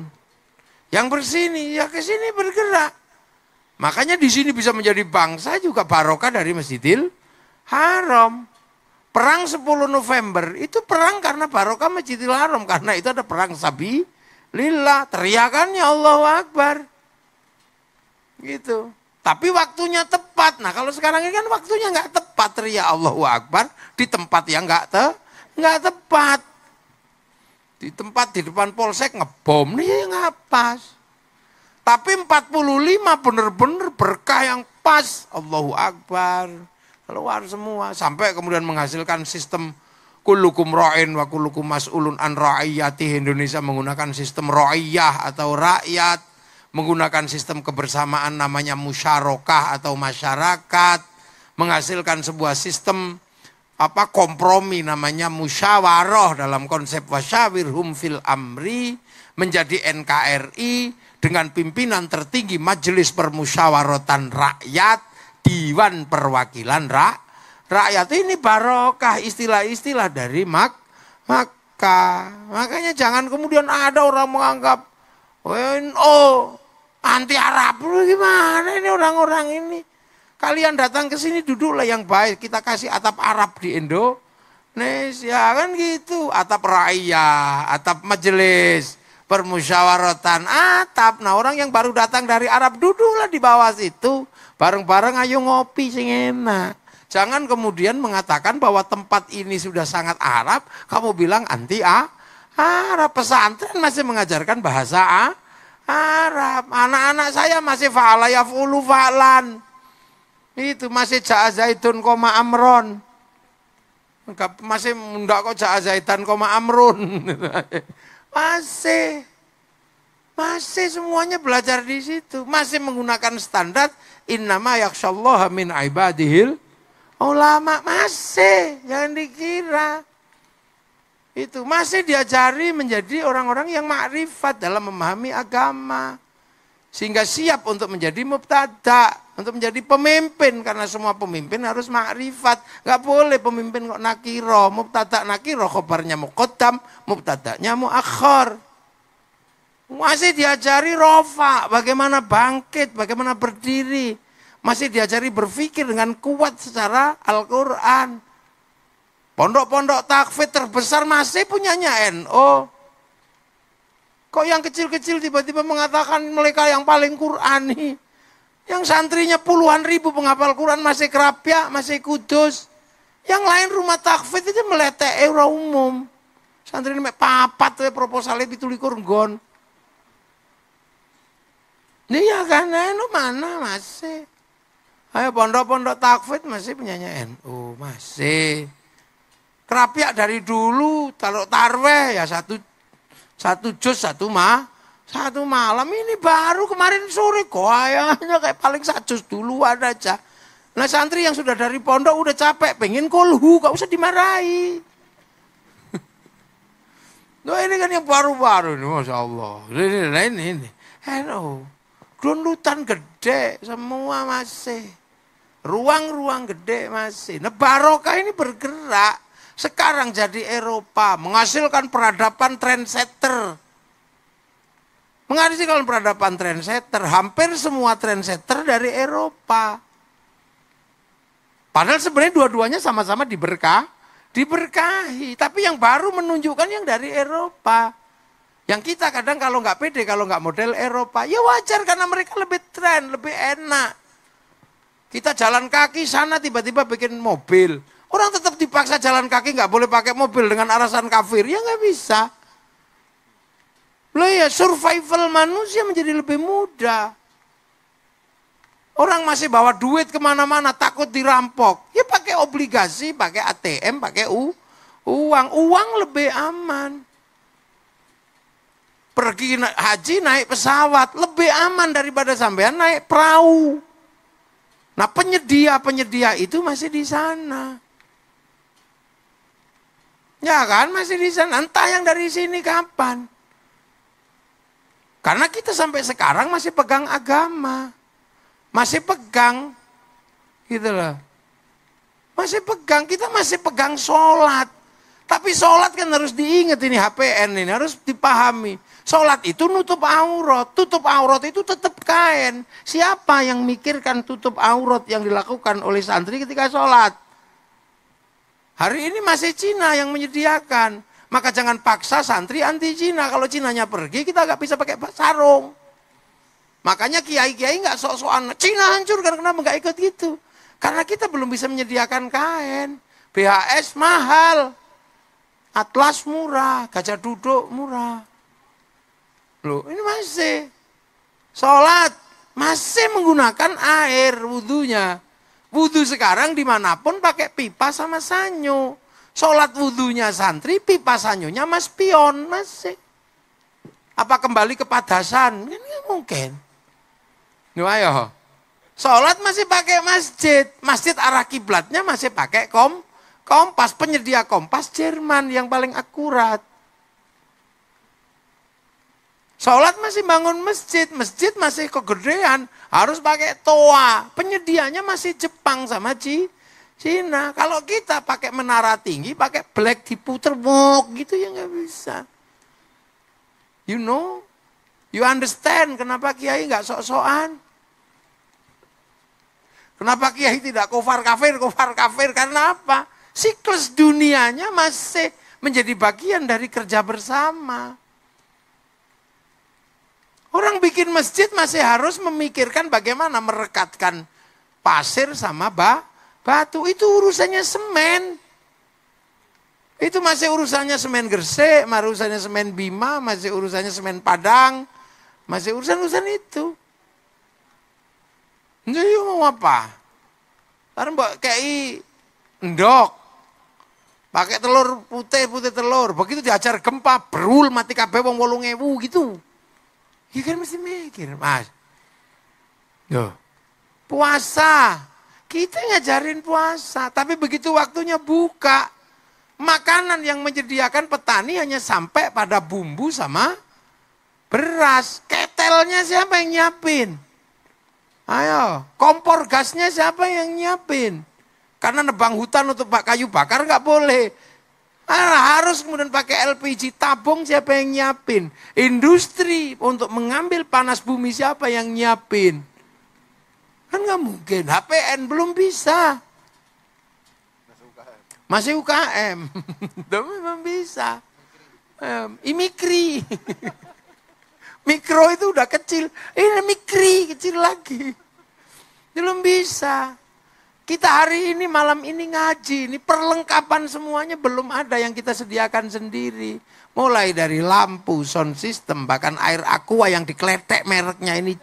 Yang bersini, ya ke sini bergerak. Makanya di sini bisa menjadi bangsa juga barokah dari Masjidil Haram. Perang 10 November itu perang karena barokah Masjidil Haram. Karena itu ada perang Sabi Lillah. Teriakannya Allah Akbar. Gitu. Tapi waktunya tepat. Nah kalau sekarang ini kan waktunya nggak tepat. Teriak Allah Akbar di tempat yang nggak te, nggak tepat. Di tempat di depan polsek ngebom, nih iya, ngapas. Tapi 45 benar-benar berkah yang pas. Allahu Akbar. Keluar semua. Sampai kemudian menghasilkan sistem kulukum ra'in wa kulukum mas'ulun an ra'iyati Indonesia menggunakan sistem ra'iyah atau rakyat. Menggunakan sistem kebersamaan namanya musyarakah atau masyarakat. Menghasilkan sebuah sistem apa kompromi namanya musyawarah dalam konsep wasyawirhum fil amri menjadi NKRI dengan pimpinan tertinggi Majelis Permusyawaratan Rakyat Dewan Perwakilan rakyat Rakyat ini barokah istilah-istilah dari mak maka makanya jangan kemudian ada orang menganggap eh, oh anti Arab gimana ini orang-orang ini Kalian datang ke sini duduklah yang baik. Kita kasih atap Arab di Indonesia kan gitu. Atap raya, atap majelis, permusyawaratan, atap. Nah orang yang baru datang dari Arab duduklah di bawah situ. Bareng-bareng ayo ngopi sing enak. Jangan kemudian mengatakan bahwa tempat ini sudah sangat Arab, kamu bilang anti A. Arab pesantren masih mengajarkan bahasa A. Arab. Anak-anak saya masih fa'ala ulu fa'lan. Itu masih ja'a zaitun koma amron. masih mundak kok ja'a zaitan koma amron masih. Masih semuanya belajar di situ. Masih menggunakan standar innama allah min ibadihil ulama. Masih, jangan dikira. Itu masih diajari menjadi orang-orang yang makrifat dalam memahami agama. Sehingga siap untuk menjadi mubtada, untuk menjadi pemimpin. Karena semua pemimpin harus makrifat. Gak boleh pemimpin kok nakiro. Mubtada nakiro, khabarnya muqaddam, mubtadanya akhor Masih diajari rofa, bagaimana bangkit, bagaimana berdiri. Masih diajari berpikir dengan kuat secara Al-Quran. Pondok-pondok takfit terbesar masih punyanya NO. Kok yang kecil-kecil tiba-tiba mengatakan mereka yang paling Qurani? Yang santrinya puluhan ribu penghafal Quran masih kerapia, masih kudus. Yang lain rumah takfid itu meletek era umum. Santri ini papat tuh proposalnya pitulikur gon. ya kan, eh, NU mana masih? Ayo pondok-pondok takfid masih penyanyi NU, masih. Kerapiak dari dulu, kalau tarweh ya satu satu jus, satu ma, satu malam ini baru kemarin sore hanya kayak paling satu jus duluan aja. Nah santri yang sudah dari pondok udah capek, pengen kolhu, gak usah dimarahi. Nah ini kan yang baru-baru ini, Masya Allah. Ini, ini, ini. Hello. Gelundutan gede, semua masih. Ruang-ruang gede masih. Nah barokah ini bergerak. Sekarang jadi Eropa, menghasilkan peradaban trendsetter. Menghasilkan peradaban trendsetter, hampir semua trendsetter dari Eropa. Padahal sebenarnya dua-duanya sama-sama diberkah, diberkahi. Tapi yang baru menunjukkan yang dari Eropa. Yang kita kadang kalau nggak pede, kalau nggak model Eropa, ya wajar karena mereka lebih trend lebih enak. Kita jalan kaki sana tiba-tiba bikin mobil. Orang tetap dipaksa jalan kaki nggak boleh pakai mobil dengan alasan kafir. Ya nggak bisa. Loh ya survival manusia menjadi lebih mudah. Orang masih bawa duit kemana-mana takut dirampok. Ya pakai obligasi, pakai ATM, pakai u uang. Uang lebih aman. Pergi na haji naik pesawat lebih aman daripada sampean naik perahu. Nah penyedia-penyedia itu masih di sana. Ya kan masih di sana. Entah yang dari sini kapan. Karena kita sampai sekarang masih pegang agama. Masih pegang. Gitu loh. Masih pegang, kita masih pegang sholat. Tapi sholat kan harus diingat ini HPN ini, harus dipahami. Sholat itu nutup aurat, tutup aurat itu tetap kain. Siapa yang mikirkan tutup aurat yang dilakukan oleh santri ketika sholat? Hari ini masih Cina yang menyediakan. Maka jangan paksa santri anti Cina. Kalau Cinanya pergi kita nggak bisa pakai sarung. Makanya kiai-kiai nggak sok-sokan. Cina hancur karena kenapa nggak ikut gitu? Karena kita belum bisa menyediakan kain. BHS mahal. Atlas murah, gajah duduk murah. Loh, ini masih. Sholat masih menggunakan air wudhunya. Wudhu sekarang dimanapun pakai pipa sama sanyo. Sholat wudhunya santri, pipa sanyonya mas pion masih. Apa kembali ke padasan? Ini kan mungkin. Ini ayo. Sholat masih pakai masjid. Masjid arah kiblatnya masih pakai kom kompas. Penyedia kompas Jerman yang paling akurat. Sholat masih bangun masjid, masjid masih kegedean, harus pakai toa. Penyediaannya masih Jepang sama Cina. Kalau kita pakai menara tinggi, pakai black diputer, mok gitu ya nggak bisa. You know, you understand kenapa kiai nggak sok-sokan. Kenapa kiai tidak kofar kafir, kofar kafir, karena apa? Siklus dunianya masih menjadi bagian dari kerja bersama. Orang bikin masjid masih harus memikirkan bagaimana merekatkan pasir sama ba batu. Itu urusannya semen. Itu masih urusannya semen gersik, masih urusannya semen Bima, masih urusannya semen Padang, masih urusan-urusan itu. Jadi iya, mau apa? Karena mbak KI endok, pakai telur putih, putih telur. Begitu diajar gempa, berul mati kabeh wong wolung ewu gitu. Ya kan mesti mikir, Mas. Loh, puasa. Kita ngajarin puasa, tapi begitu waktunya buka. Makanan yang menyediakan petani hanya sampai pada bumbu sama beras. Ketelnya siapa yang nyiapin? Ayo, kompor gasnya siapa yang nyiapin? Karena nebang hutan untuk pak kayu bakar nggak boleh harus kemudian pakai LPG tabung siapa yang nyiapin? Industri untuk mengambil panas bumi siapa yang nyiapin? Kan nggak mungkin, HPN belum bisa. Masih UKM, tapi memang bisa. Um, imikri. Mikro itu udah kecil, ini mikri kecil lagi. Belum bisa. Kita hari ini malam ini ngaji, ini perlengkapan semuanya belum ada yang kita sediakan sendiri. Mulai dari lampu, sound system, bahkan air aqua yang dikletek mereknya ini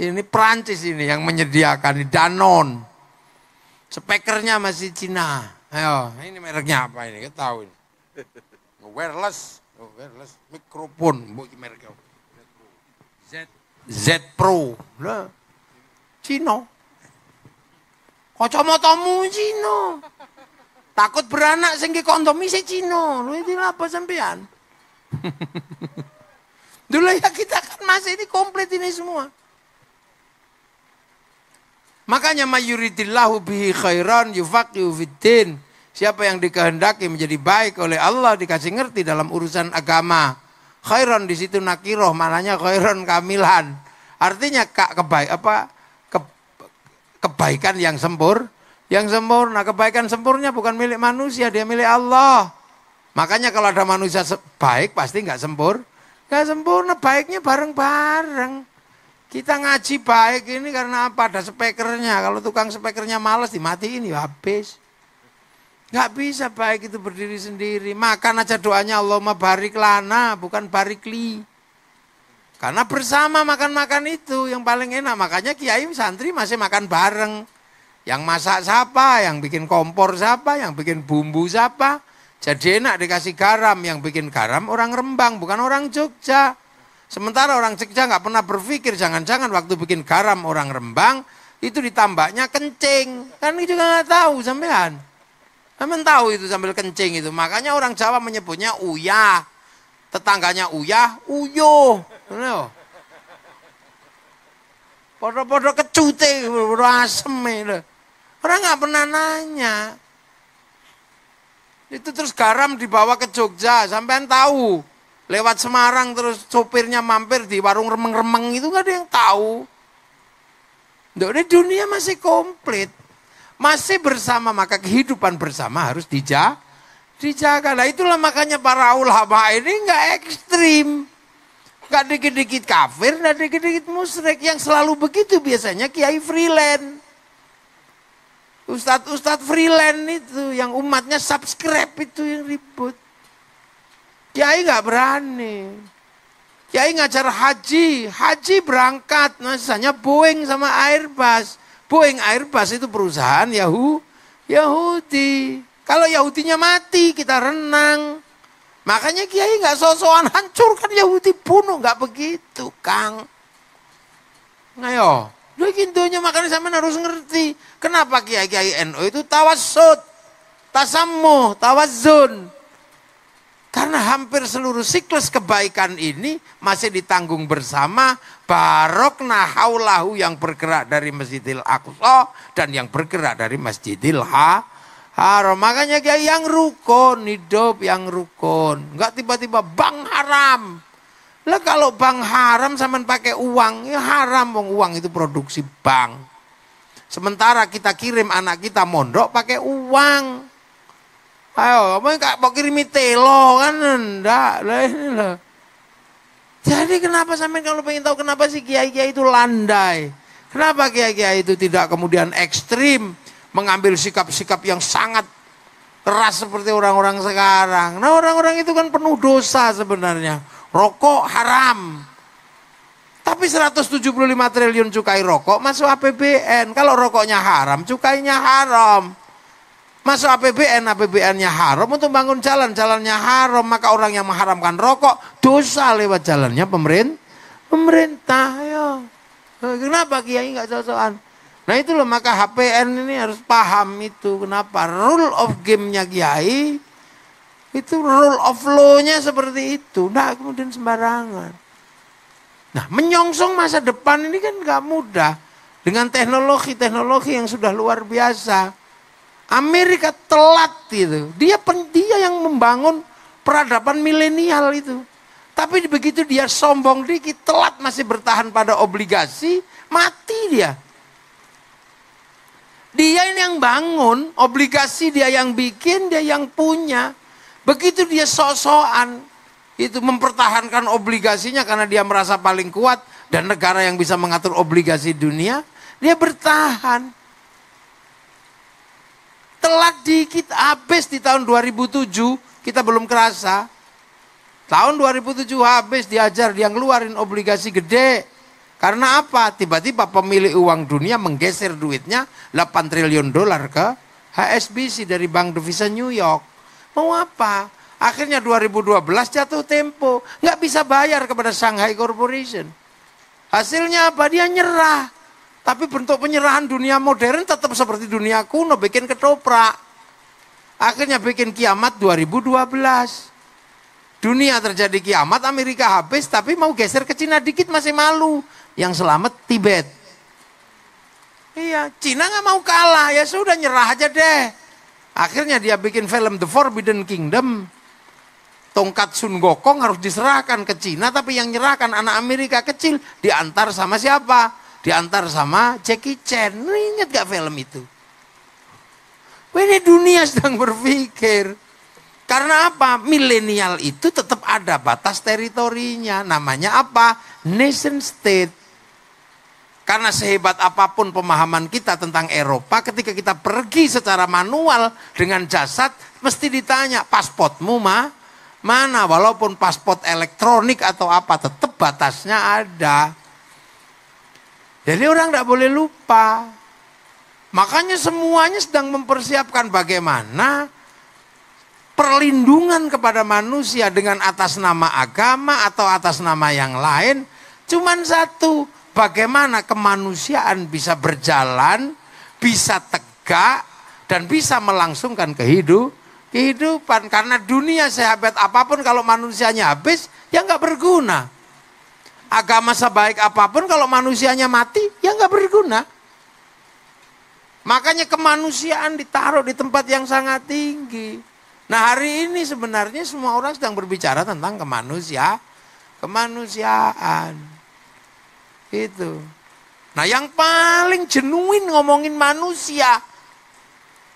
ini Perancis ini yang menyediakan Danon. Spekernya masih Cina. Ayo, ini mereknya apa ini? Kita tahu ini. Wireless, oh, wireless mikrofon, mereknya. Z Z Pro. Lah. Cina. Kacamatamu cino Takut beranak sing ki kondomi cino lu ini apa sampean? Dulu ya kita kan masih ini komplit ini semua. Makanya mayuridillahu bihi khairan yufaqihu fiddin. Siapa yang dikehendaki menjadi baik oleh Allah dikasih ngerti dalam urusan agama. Khairan di situ nakiroh, mananya khairan kamilan. Artinya kak kebaik apa kebaikan yang sempur, yang sempurna. Kebaikan sempurna bukan milik manusia, dia milik Allah. Makanya kalau ada manusia baik pasti nggak sempur, nggak sempurna. Baiknya bareng-bareng. Kita ngaji baik ini karena apa? Ada spekernya. Kalau tukang spekernya males dimatiin ya habis. Nggak bisa baik itu berdiri sendiri. Makan aja doanya Allah barik lana, bukan barik li. Karena bersama makan-makan itu yang paling enak. Makanya kiai santri masih makan bareng. Yang masak siapa, yang bikin kompor siapa, yang bikin bumbu siapa. Jadi enak dikasih garam, yang bikin garam orang Rembang, bukan orang Jogja. Sementara orang Jogja nggak pernah berpikir, jangan-jangan waktu bikin garam orang Rembang, itu ditambahnya kencing. Kan itu juga nggak tahu sampean. Sampean tahu itu sambil kencing itu. Makanya orang Jawa menyebutnya uyah. Tetangganya uyah, uyuh. Nah, Padha-padha kecute, padha aseme lho. Orang nggak pernah nanya. Itu terus garam dibawa ke Jogja, sampai sampean tahu. Lewat Semarang terus sopirnya mampir di warung remeng-remeng itu nggak ada yang tahu. Dari dunia masih komplit. Masih bersama, maka kehidupan bersama harus dijaga. Dijaga. Nah itulah makanya para ulama ini nggak ekstrim. Gak dikit-dikit kafir, gak dikit-dikit musrik. Yang selalu begitu biasanya kiai freelance. Ustadz-ustadz freelance itu. Yang umatnya subscribe itu yang ribut. Kiai nggak berani. Kiai ngajar haji. Haji berangkat. Misalnya nah, Boeing sama Airbus. Boeing Airbus itu perusahaan Yahudi. Kalau Yahudinya mati, kita renang. Makanya kiai nggak sosokan hancurkan Yahudi bunuh nggak begitu, Kang. Ngayo, lu kintunya makanya sama harus ngerti kenapa kiai kiai NU itu tawasud, tasamuh, tawazun. Karena hampir seluruh siklus kebaikan ini masih ditanggung bersama Barok nahaulahu yang bergerak dari Masjidil Aqsa dan yang bergerak dari Masjidil Ha haram. Makanya kiai yang rukun, hidup yang rukun. Enggak tiba-tiba bang haram. Lah kalau bank haram sama pakai uang, ya haram bang uang itu produksi bank. Sementara kita kirim anak kita mondok pakai uang. Ayo, apa kak mau kirim telo kan enggak lah ini lah Jadi kenapa sampai kalau pengen tahu kenapa sih kiai-kiai itu landai? Kenapa kiai-kiai itu tidak kemudian ekstrim? mengambil sikap-sikap yang sangat keras seperti orang-orang sekarang. Nah orang-orang itu kan penuh dosa sebenarnya. Rokok haram. Tapi 175 triliun cukai rokok masuk APBN. Kalau rokoknya haram, cukainya haram. Masuk APBN, APBN-nya haram untuk bangun jalan, jalannya haram. Maka orang yang mengharamkan rokok dosa lewat jalannya pemerintah. Pemerintah, ya. Kenapa Kiai nggak cocokan? Nah itu loh maka HPN ini harus paham itu kenapa rule of game-nya Kiai itu rule of law-nya seperti itu. Nah kemudian sembarangan. Nah menyongsong masa depan ini kan nggak mudah dengan teknologi-teknologi yang sudah luar biasa. Amerika telat itu. Dia dia yang membangun peradaban milenial itu. Tapi begitu dia sombong dikit, telat masih bertahan pada obligasi, mati dia. Dia ini yang bangun, obligasi dia yang bikin, dia yang punya. Begitu dia sok itu mempertahankan obligasinya karena dia merasa paling kuat dan negara yang bisa mengatur obligasi dunia, dia bertahan. Telat dikit habis di tahun 2007, kita belum kerasa. Tahun 2007 habis diajar dia ngeluarin obligasi gede. Karena apa? Tiba-tiba pemilik uang dunia menggeser duitnya 8 triliun dolar ke HSBC dari Bank Devisa New York. Mau apa? Akhirnya 2012 jatuh tempo. Nggak bisa bayar kepada Shanghai Corporation. Hasilnya apa? Dia nyerah. Tapi bentuk penyerahan dunia modern tetap seperti dunia kuno. Bikin ketoprak. Akhirnya bikin kiamat 2012. Dunia terjadi kiamat, Amerika habis, tapi mau geser ke Cina dikit masih malu. Yang selamat Tibet. Iya, Cina nggak mau kalah ya sudah nyerah aja deh. Akhirnya dia bikin film The Forbidden Kingdom. Tongkat Sun Gokong harus diserahkan ke Cina, tapi yang nyerahkan anak Amerika kecil diantar sama siapa? Diantar sama Jackie Chan. Lu inget gak film itu? Ini dunia sedang berpikir. Karena apa? Milenial itu tetap ada batas teritorinya. Namanya apa? Nation state. Karena sehebat apapun pemahaman kita tentang Eropa, ketika kita pergi secara manual dengan jasad, mesti ditanya paspormu ma? mana? Walaupun paspor elektronik atau apa, tetap batasnya ada. Jadi orang tidak boleh lupa. Makanya semuanya sedang mempersiapkan bagaimana perlindungan kepada manusia dengan atas nama agama atau atas nama yang lain. Cuman satu, bagaimana kemanusiaan bisa berjalan, bisa tegak, dan bisa melangsungkan kehidupan. Karena dunia sehebat apapun kalau manusianya habis, ya nggak berguna. Agama sebaik apapun kalau manusianya mati, ya nggak berguna. Makanya kemanusiaan ditaruh di tempat yang sangat tinggi. Nah hari ini sebenarnya semua orang sedang berbicara tentang kemanusia, kemanusiaan. Itu. Nah yang paling jenuin ngomongin manusia.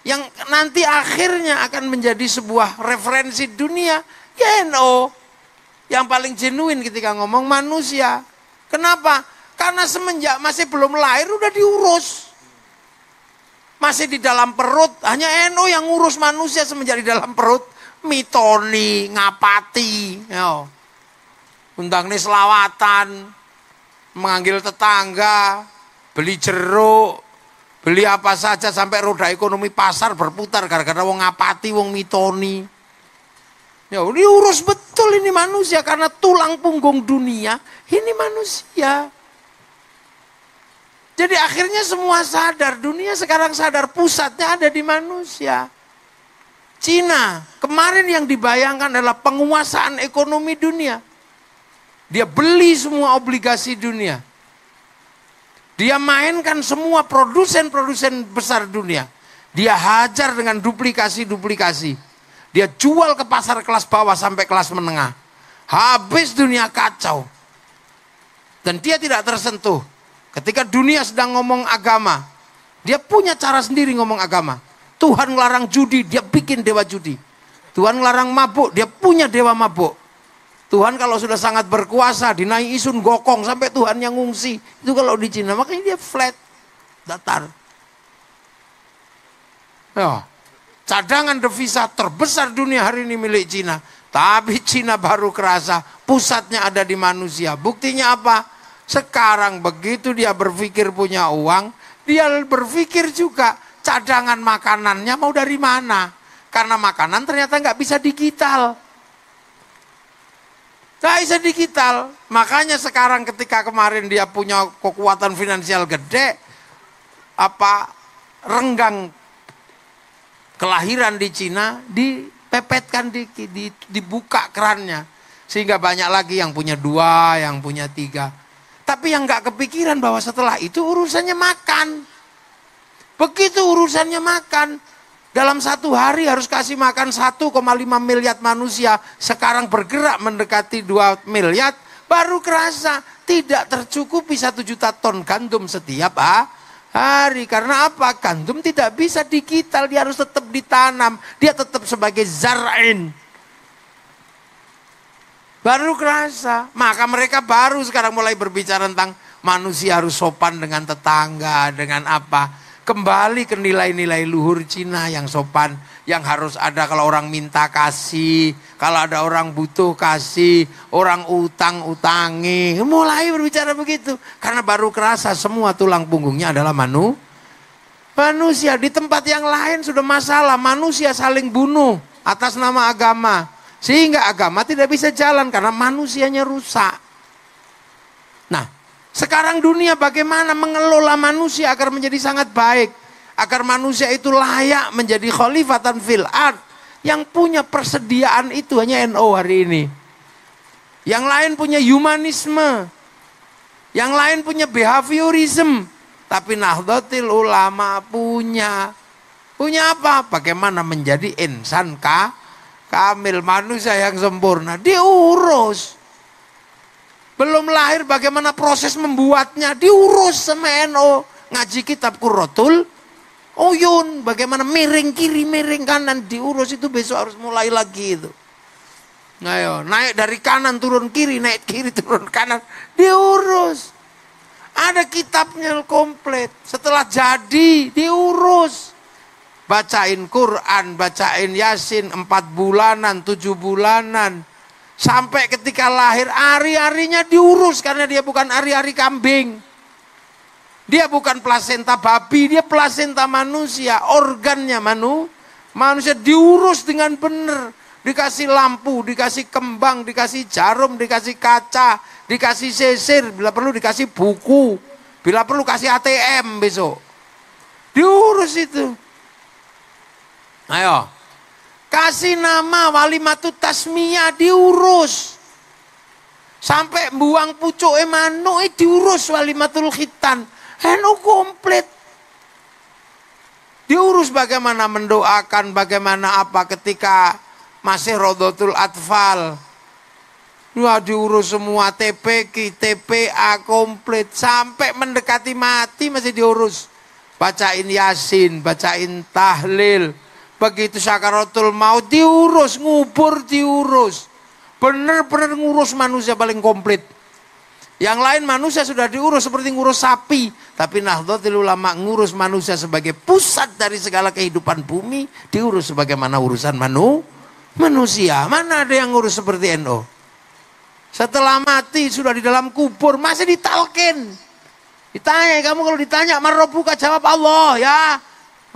Yang nanti akhirnya akan menjadi sebuah referensi dunia. Ya NO. Yang paling jenuin ketika ngomong manusia. Kenapa? Karena semenjak masih belum lahir udah diurus. Masih di dalam perut. Hanya NO yang ngurus manusia semenjak di dalam perut. Mitoni, ngapati. Ya. Undang ini selawatan Menganggil tetangga, beli jeruk, beli apa saja sampai roda ekonomi pasar berputar gara-gara wong ngapati, wong mitoni. Ya, ini urus betul ini manusia karena tulang punggung dunia ini manusia. Jadi akhirnya semua sadar, dunia sekarang sadar pusatnya ada di manusia. Cina, kemarin yang dibayangkan adalah penguasaan ekonomi dunia. Dia beli semua obligasi dunia. Dia mainkan semua produsen-produsen besar dunia. Dia hajar dengan duplikasi-duplikasi. Dia jual ke pasar kelas bawah sampai kelas menengah. Habis dunia kacau. Dan dia tidak tersentuh. Ketika dunia sedang ngomong agama, dia punya cara sendiri ngomong agama. Tuhan ngelarang judi, dia bikin dewa judi. Tuhan ngelarang mabuk, dia punya dewa mabuk. Tuhan kalau sudah sangat berkuasa dinaik isun gokong sampai Tuhan yang ngungsi. Itu kalau di Cina makanya dia flat, datar. Ya. Cadangan devisa terbesar dunia hari ini milik Cina. Tapi Cina baru kerasa pusatnya ada di manusia. Buktinya apa? Sekarang begitu dia berpikir punya uang, dia berpikir juga cadangan makanannya mau dari mana. Karena makanan ternyata nggak bisa digital bisa digital. Makanya sekarang ketika kemarin dia punya kekuatan finansial gede, apa renggang kelahiran di Cina dipepetkan di, di, dibuka kerannya. Sehingga banyak lagi yang punya dua, yang punya tiga. Tapi yang nggak kepikiran bahwa setelah itu urusannya makan. Begitu urusannya makan, dalam satu hari harus kasih makan 1,5 miliar manusia. Sekarang bergerak mendekati 2 miliar. Baru kerasa tidak tercukupi 1 juta ton gandum setiap ah, hari. Karena apa? Gandum tidak bisa digital. Dia harus tetap ditanam. Dia tetap sebagai zar'in. Baru kerasa. Maka mereka baru sekarang mulai berbicara tentang manusia harus sopan dengan tetangga, dengan apa kembali ke nilai-nilai luhur Cina yang sopan, yang harus ada kalau orang minta kasih, kalau ada orang butuh kasih, orang utang utangi, mulai berbicara begitu karena baru kerasa semua tulang punggungnya adalah manu manusia di tempat yang lain sudah masalah manusia saling bunuh atas nama agama sehingga agama tidak bisa jalan karena manusianya rusak sekarang dunia bagaimana mengelola manusia agar menjadi sangat baik. Agar manusia itu layak menjadi khalifatan fil art. Yang punya persediaan itu hanya NO hari ini. Yang lain punya humanisme. Yang lain punya behaviorism. Tapi Nahdlatul Ulama punya. Punya apa? Bagaimana menjadi insan kah? Kamil manusia yang sempurna diurus. Belum lahir bagaimana proses membuatnya diurus sama NO. Ngaji kitab Kurotul Oyun, bagaimana miring kiri, miring kanan diurus itu besok harus mulai lagi itu. Ayo, nah, naik dari kanan turun kiri, naik kiri turun kanan, diurus. Ada kitabnya komplit. Setelah jadi, diurus. Bacain Quran, bacain Yasin, empat bulanan, tujuh bulanan Sampai ketika lahir, ari-arinya diurus karena dia bukan ari-ari kambing. Dia bukan plasenta babi, dia plasenta manusia, organnya manu, manusia diurus dengan benar. Dikasih lampu, dikasih kembang, dikasih jarum, dikasih kaca, dikasih sesir, bila perlu dikasih buku, bila perlu kasih ATM besok. Diurus itu. Ayo, Kasih nama walimatu tasmiyah diurus. Sampai buang pucuk emanu e diurus walimatul khitan. Enu komplit. Diurus bagaimana mendoakan, bagaimana apa ketika masih rodotul atfal. Wah diurus semua TPK, TPA komplit sampai mendekati mati masih diurus. Bacain Yasin, bacain tahlil, Begitu sakaratul mau diurus, ngubur diurus. Benar-benar ngurus manusia paling komplit. Yang lain manusia sudah diurus seperti ngurus sapi. Tapi Nahdlatul Ulama ngurus manusia sebagai pusat dari segala kehidupan bumi. Diurus sebagaimana urusan manu, manusia. Mana ada yang ngurus seperti NO? Setelah mati sudah di dalam kubur masih ditalkin. Ditanya kamu kalau ditanya buka jawab Allah ya.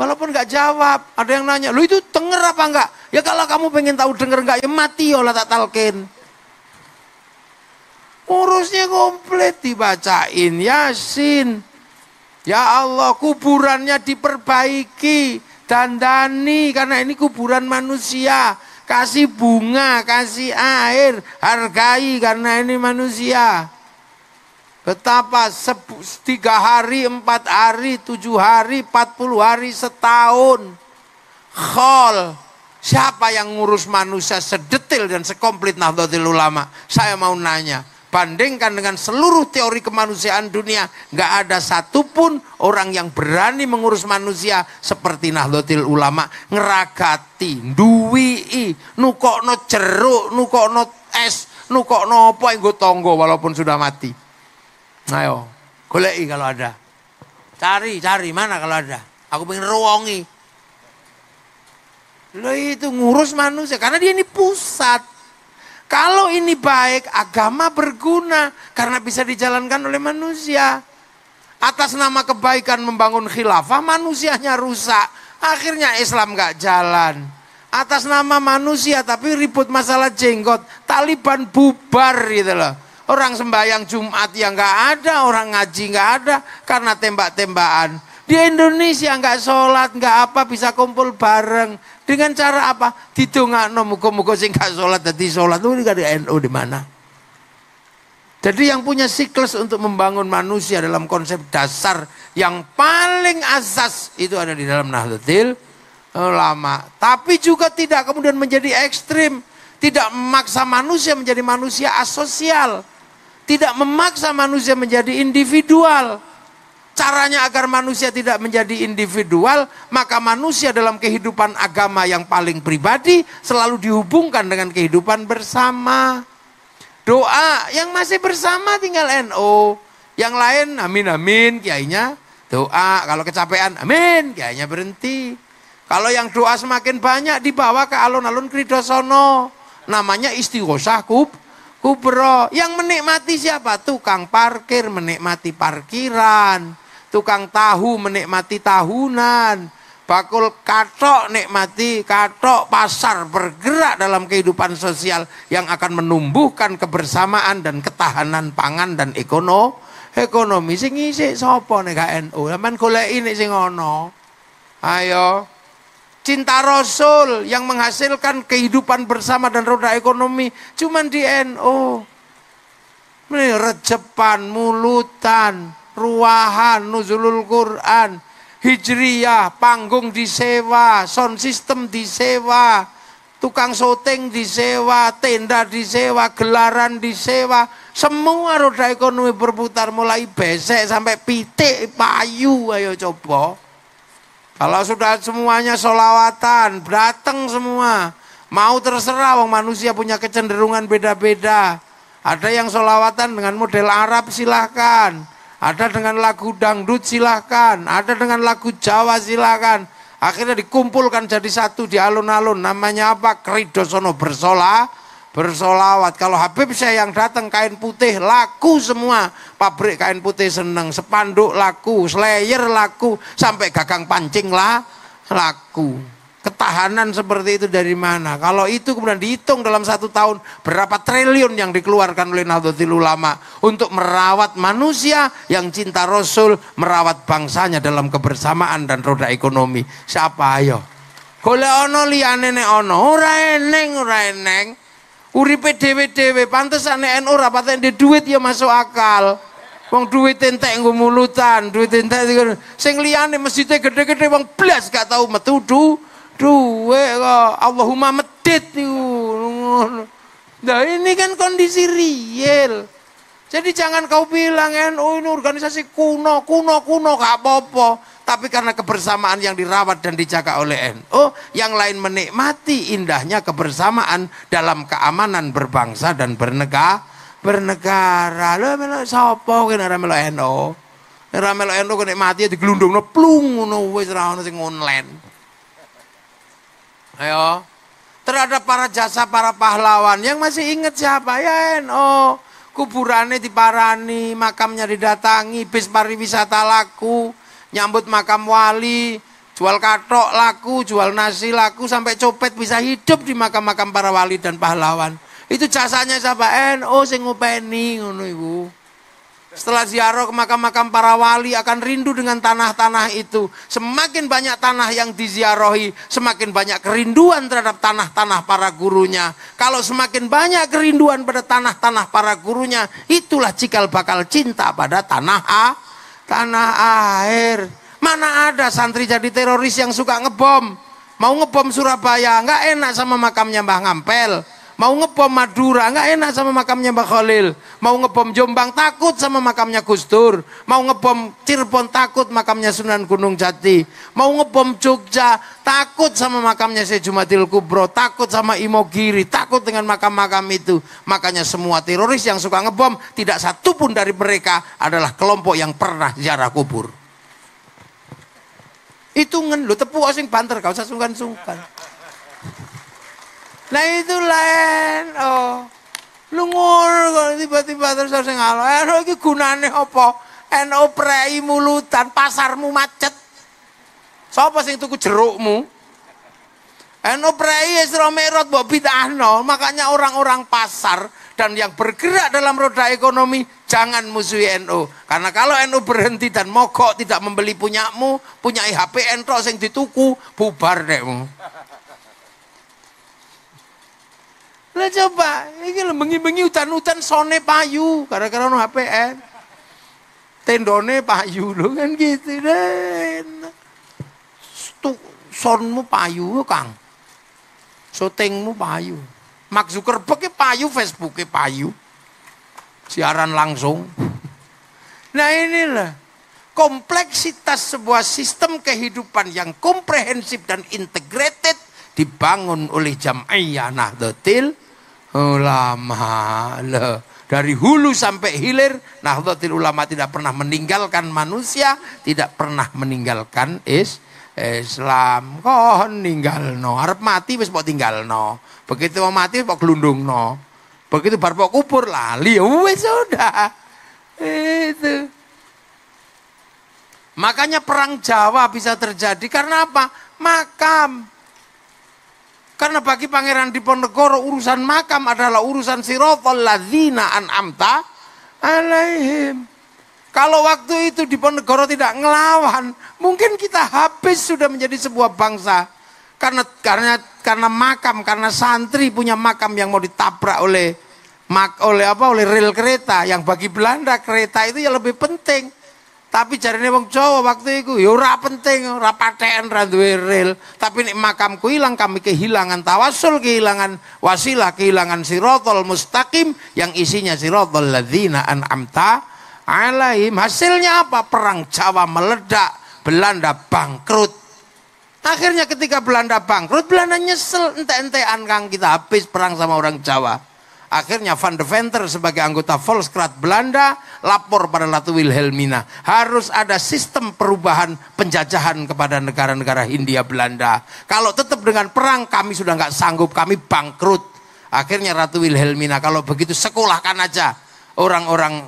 Walaupun nggak jawab, ada yang nanya, lu itu denger apa enggak? Ya kalau kamu pengen tahu denger enggak, ya mati olah ya tak talkin. Urusnya komplit dibacain Yasin. Ya Allah, kuburannya diperbaiki, dandani karena ini kuburan manusia. Kasih bunga, kasih air, hargai karena ini manusia. Betapa tiga hari, empat hari, tujuh hari, empat puluh hari, setahun. Khol. Siapa yang ngurus manusia sedetil dan sekomplit Nahdlatul Ulama? Saya mau nanya. Bandingkan dengan seluruh teori kemanusiaan dunia. Nggak ada satupun orang yang berani mengurus manusia seperti Nahdlatul Ulama. Ngeragati, duwi'i, nukokno jeruk, nukokno es, nukokno apa yang gue tonggo walaupun sudah mati. Ayo, goleki kalau ada. Cari, cari mana kalau ada. Aku pengen ruwongi. Lo itu ngurus manusia karena dia ini pusat. Kalau ini baik, agama berguna karena bisa dijalankan oleh manusia. Atas nama kebaikan membangun khilafah, manusianya rusak. Akhirnya Islam gak jalan. Atas nama manusia tapi ribut masalah jenggot. Taliban bubar gitu loh. Orang sembahyang Jumat yang nggak ada, orang ngaji nggak ada karena tembak-tembakan. Di Indonesia nggak sholat, nggak apa bisa kumpul bareng. Dengan cara apa? Didongakno nomu kumu sing gak sholat jadi sholat. itu nggak di NU di mana? Jadi yang punya siklus untuk membangun manusia dalam konsep dasar yang paling asas itu ada di dalam Nahdlatul Ulama. Tapi juga tidak kemudian menjadi ekstrim. Tidak memaksa manusia menjadi manusia asosial tidak memaksa manusia menjadi individual. Caranya agar manusia tidak menjadi individual, maka manusia dalam kehidupan agama yang paling pribadi selalu dihubungkan dengan kehidupan bersama. Doa yang masih bersama tinggal NO, yang lain amin amin kiainya doa, kalau kecapean amin kiainya berhenti. Kalau yang doa semakin banyak dibawa ke alun-alun Kridosono, namanya istighosah kub kubro. Yang menikmati siapa? Tukang parkir menikmati parkiran. Tukang tahu menikmati tahunan. Bakul katok nikmati, katok pasar bergerak dalam kehidupan sosial yang akan menumbuhkan kebersamaan dan ketahanan pangan dan ekono, ekonomi. Sing isik sapa nek NU? Sampeyan golek ini sing ono Ayo cinta Rasul yang menghasilkan kehidupan bersama dan roda ekonomi cuman di NO. Ini rejepan, mulutan, ruahan, nuzulul Quran, hijriyah, panggung disewa, sound system disewa, tukang syuting disewa, tenda disewa, gelaran disewa, semua roda ekonomi berputar mulai besek sampai pitik payu ayo coba. Kalau sudah semuanya solawatan, berateng semua. Mau terserah, wong manusia punya kecenderungan beda-beda. Ada yang solawatan dengan model Arab silahkan. Ada dengan lagu dangdut silahkan. Ada dengan lagu Jawa silahkan. Akhirnya dikumpulkan jadi satu di alun-alun. Namanya apa? Kridosono bersolawat bersolawat. Kalau Habib saya yang datang kain putih laku semua. Pabrik kain putih seneng, sepanduk laku, slayer laku, sampai gagang pancing lah laku. Ketahanan seperti itu dari mana? Kalau itu kemudian dihitung dalam satu tahun berapa triliun yang dikeluarkan oleh Nahdlatul Ulama untuk merawat manusia yang cinta Rasul, merawat bangsanya dalam kebersamaan dan roda ekonomi. Siapa ayo? Kole ono liyane nek ono, ora eneng, ora eneng. Uripe dewe dewe pantes ane NU ora ane duit ya masuk akal. Wong duit entek nggo mulutan, duit entek sing liyane mesjide gede-gede wong blas gak tau metu du duwe kok Allahumma medit niku. Nah ini kan kondisi real. Jadi jangan kau bilang NU ini organisasi kuno, kuno, kuno gak apa-apa. Tapi karena kebersamaan yang dirawat dan dijaga oleh NU, yang lain menikmati indahnya kebersamaan dalam keamanan berbangsa dan bernegara. Bernegara. Lo melo sopo kena ramelo melo NU? Ora melo NU kena mati no plung no wis rawon sing online. Ayo. Terhadap para jasa para pahlawan yang masih ingat siapa ya NU. Kuburannya diparani, makamnya didatangi, bis pariwisata laku, nyambut makam wali, jual katok laku, jual nasi laku, sampai copet bisa hidup di makam-makam para wali dan pahlawan. Itu jasanya siapa? Oh, sing ngupeni, ngono ibu. Setelah ziarah ke makam-makam para wali akan rindu dengan tanah-tanah itu. Semakin banyak tanah yang diziarahi, semakin banyak kerinduan terhadap tanah-tanah para gurunya. Kalau semakin banyak kerinduan pada tanah-tanah para gurunya, itulah cikal bakal cinta pada tanah A tanah air. Mana ada santri jadi teroris yang suka ngebom? Mau ngebom Surabaya, nggak enak sama makamnya Mbah Ngampel. Mau ngebom Madura, nggak enak sama makamnya Mbak Khalil. Mau ngebom Jombang, takut sama makamnya Gustur. Mau ngebom Cirebon, takut makamnya Sunan Gunung Jati. Mau ngebom Jogja, takut sama makamnya Sejumatil Kubro. Takut sama Imogiri, takut dengan makam-makam itu. Makanya semua teroris yang suka ngebom, tidak satupun dari mereka adalah kelompok yang pernah jarak kubur. Itu ngen, lo tepuk asing banter, kau usah sungkan-sungkan. Nah itu lain. Oh. Lu ngono kalau tiba-tiba terus harus ngalo. Eh, no, iki gunane apa? NO prei mulutan, pasarmu macet. Sapa sing tuku jerukmu? NO prei ya Isra romerot mbok bid'ahno. Makanya orang-orang pasar dan yang bergerak dalam roda ekonomi jangan musuhi NU. Karena kalau NU berhenti dan mogok tidak membeli punyamu, punya HP entro yang dituku, bubar dekmu. Lah coba, ini lo bengi-bengi hutan-hutan sone payu, gara-gara no HPN. Tendone payu lo kan gitu. Dan. Stuk, sonmu payu oh, Kang. Sotengmu payu. Mark Zuckerberg payu, facebook payu. Siaran langsung. Nah inilah kompleksitas sebuah sistem kehidupan yang komprehensif dan integrated dibangun oleh Jam'iyah Nahdlatul Ulama. Loh. Dari hulu sampai hilir, Nahdlatul Ulama tidak pernah meninggalkan manusia, tidak pernah meninggalkan is Islam. Kok ninggal no? Harap mati wis mau tinggal no. Begitu mau mati mau gelundung no. Begitu bar mau kubur lali, ya wis sudah. Itu. Makanya perang Jawa bisa terjadi karena apa? Makam. Karena bagi Pangeran di Diponegoro urusan makam adalah urusan sirotol ladzina an'amta alaihim. Kalau waktu itu di Diponegoro tidak ngelawan, mungkin kita habis sudah menjadi sebuah bangsa. Karena karena karena makam, karena santri punya makam yang mau ditabrak oleh mak oleh apa oleh rel kereta yang bagi Belanda kereta itu ya lebih penting tapi jarine bang Jawa waktu itu ya ora penting, ora patheken, ora ril. Tapi nek makamku hilang, kami kehilangan tawasul, kehilangan wasilah, kehilangan sirotol mustaqim yang isinya sirotol ladzina amta alaihim. Hasilnya apa? Perang Jawa meledak, Belanda bangkrut. Akhirnya ketika Belanda bangkrut, Belanda nyesel ente-entean kang kita habis perang sama orang Jawa. Akhirnya Van de Venter sebagai anggota Volkskrat Belanda lapor pada Ratu Wilhelmina. Harus ada sistem perubahan penjajahan kepada negara-negara Hindia Belanda. Kalau tetap dengan perang kami sudah nggak sanggup, kami bangkrut. Akhirnya Ratu Wilhelmina kalau begitu sekolahkan aja orang-orang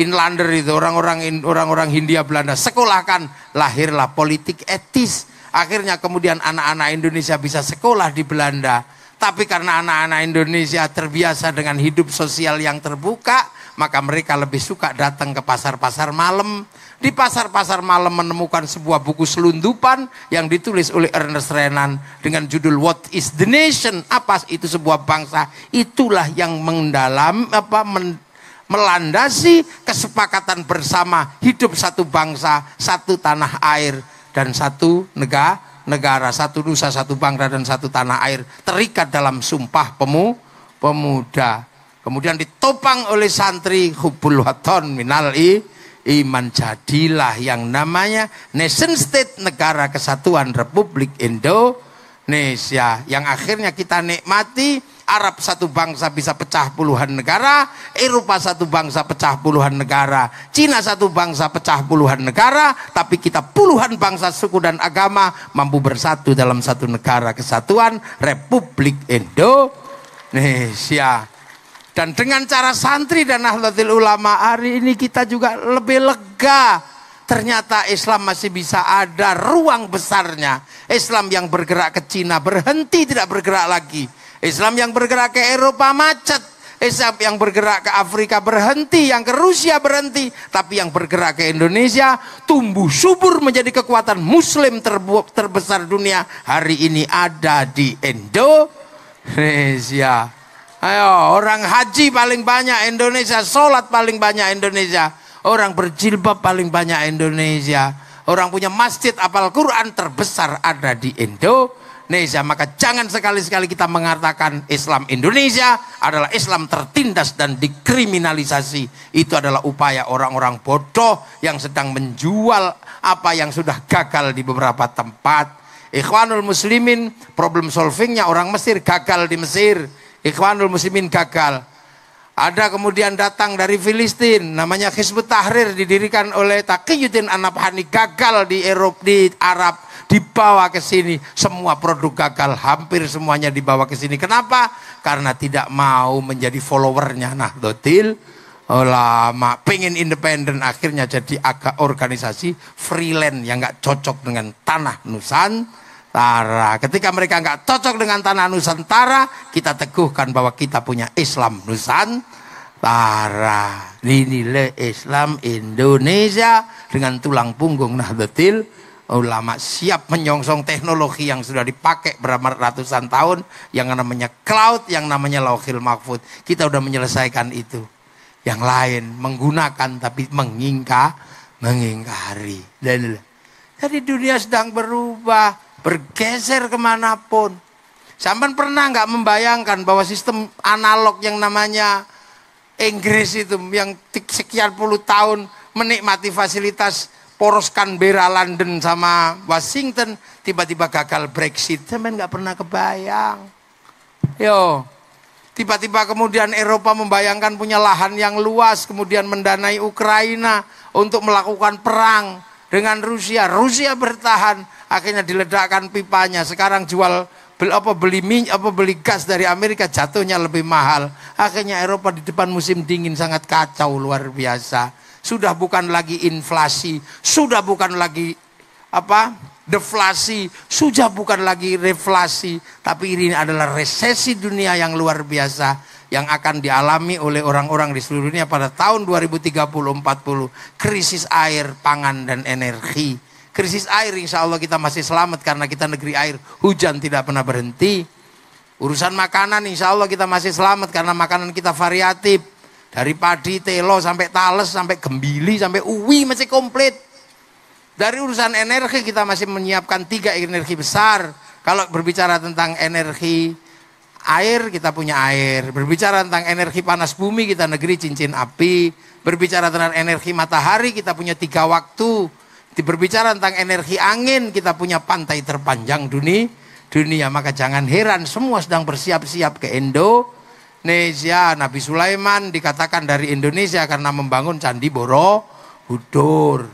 Inlander itu, orang-orang orang-orang Hindia Belanda. Sekolahkan, lahirlah politik etis. Akhirnya kemudian anak-anak Indonesia bisa sekolah di Belanda tapi karena anak-anak Indonesia terbiasa dengan hidup sosial yang terbuka, maka mereka lebih suka datang ke pasar-pasar malam. Di pasar-pasar malam menemukan sebuah buku selundupan yang ditulis oleh Ernest Renan dengan judul What is the Nation? Apa itu sebuah bangsa? Itulah yang mendalam apa men, melandasi kesepakatan bersama hidup satu bangsa, satu tanah air dan satu negara negara, satu nusa, satu bangsa dan satu tanah air terikat dalam sumpah pemu pemuda. Kemudian ditopang oleh santri hubul waton minal i, iman jadilah yang namanya nation state negara kesatuan Republik Indonesia yang akhirnya kita nikmati Arab satu bangsa bisa pecah puluhan negara, Eropa satu bangsa pecah puluhan negara, Cina satu bangsa pecah puluhan negara, tapi kita puluhan bangsa, suku dan agama mampu bersatu dalam satu negara kesatuan Republik Indonesia. Dan dengan cara santri dan ahlatil ulama hari ini kita juga lebih lega. Ternyata Islam masih bisa ada ruang besarnya. Islam yang bergerak ke Cina berhenti tidak bergerak lagi. Islam yang bergerak ke Eropa macet. Islam yang bergerak ke Afrika berhenti, yang ke Rusia berhenti, tapi yang bergerak ke Indonesia tumbuh subur menjadi kekuatan Muslim terbesar dunia hari ini ada di Indonesia. Ayo, orang haji paling banyak Indonesia, sholat paling banyak Indonesia, orang berjilbab paling banyak Indonesia, orang punya masjid apal Quran terbesar ada di Indonesia. Indonesia. Maka jangan sekali-sekali kita mengatakan Islam Indonesia adalah Islam tertindas dan dikriminalisasi. Itu adalah upaya orang-orang bodoh yang sedang menjual apa yang sudah gagal di beberapa tempat. Ikhwanul Muslimin problem solvingnya orang Mesir gagal di Mesir. Ikhwanul Muslimin gagal. Ada kemudian datang dari Filistin, namanya Hizbut Tahrir didirikan oleh Taqiyuddin Anabhani gagal di Eropa di Arab dibawa ke sini. Semua produk gagal, hampir semuanya dibawa ke sini. Kenapa? Karena tidak mau menjadi followernya nah, dotil Ulama. Oh, Pengen independen akhirnya jadi agak organisasi freelance yang nggak cocok dengan tanah Nusantara. Ketika mereka nggak cocok dengan tanah Nusantara, kita teguhkan bahwa kita punya Islam Nusantara Ini dinilai Islam Indonesia dengan tulang punggung Nahdlatul ulama siap menyongsong teknologi yang sudah dipakai berapa ratusan tahun yang namanya cloud yang namanya lauhil mahfud kita sudah menyelesaikan itu yang lain menggunakan tapi mengingka mengingkari dan jadi dunia sedang berubah bergeser kemanapun sampan pernah nggak membayangkan bahwa sistem analog yang namanya Inggris itu yang sekian puluh tahun menikmati fasilitas poros Canberra, London sama Washington tiba-tiba gagal Brexit, temen nggak pernah kebayang. Yo, tiba-tiba kemudian Eropa membayangkan punya lahan yang luas, kemudian mendanai Ukraina untuk melakukan perang dengan Rusia. Rusia bertahan, akhirnya diledakkan pipanya. Sekarang jual beli apa beli minyak apa beli gas dari Amerika jatuhnya lebih mahal. Akhirnya Eropa di depan musim dingin sangat kacau luar biasa sudah bukan lagi inflasi, sudah bukan lagi apa? deflasi, sudah bukan lagi reflasi, tapi ini adalah resesi dunia yang luar biasa yang akan dialami oleh orang-orang di seluruh dunia pada tahun 2030 40 krisis air, pangan dan energi. Krisis air insya Allah kita masih selamat karena kita negeri air, hujan tidak pernah berhenti. Urusan makanan insya Allah kita masih selamat karena makanan kita variatif dari padi, telo, sampai tales, sampai gembili, sampai uwi masih komplit. Dari urusan energi kita masih menyiapkan tiga energi besar. Kalau berbicara tentang energi air, kita punya air. Berbicara tentang energi panas bumi, kita negeri cincin api. Berbicara tentang energi matahari, kita punya tiga waktu. Berbicara tentang energi angin, kita punya pantai terpanjang dunia. Dunia maka jangan heran semua sedang bersiap-siap ke Indo Indonesia. Nabi Sulaiman dikatakan dari Indonesia karena membangun Candi Borobudur.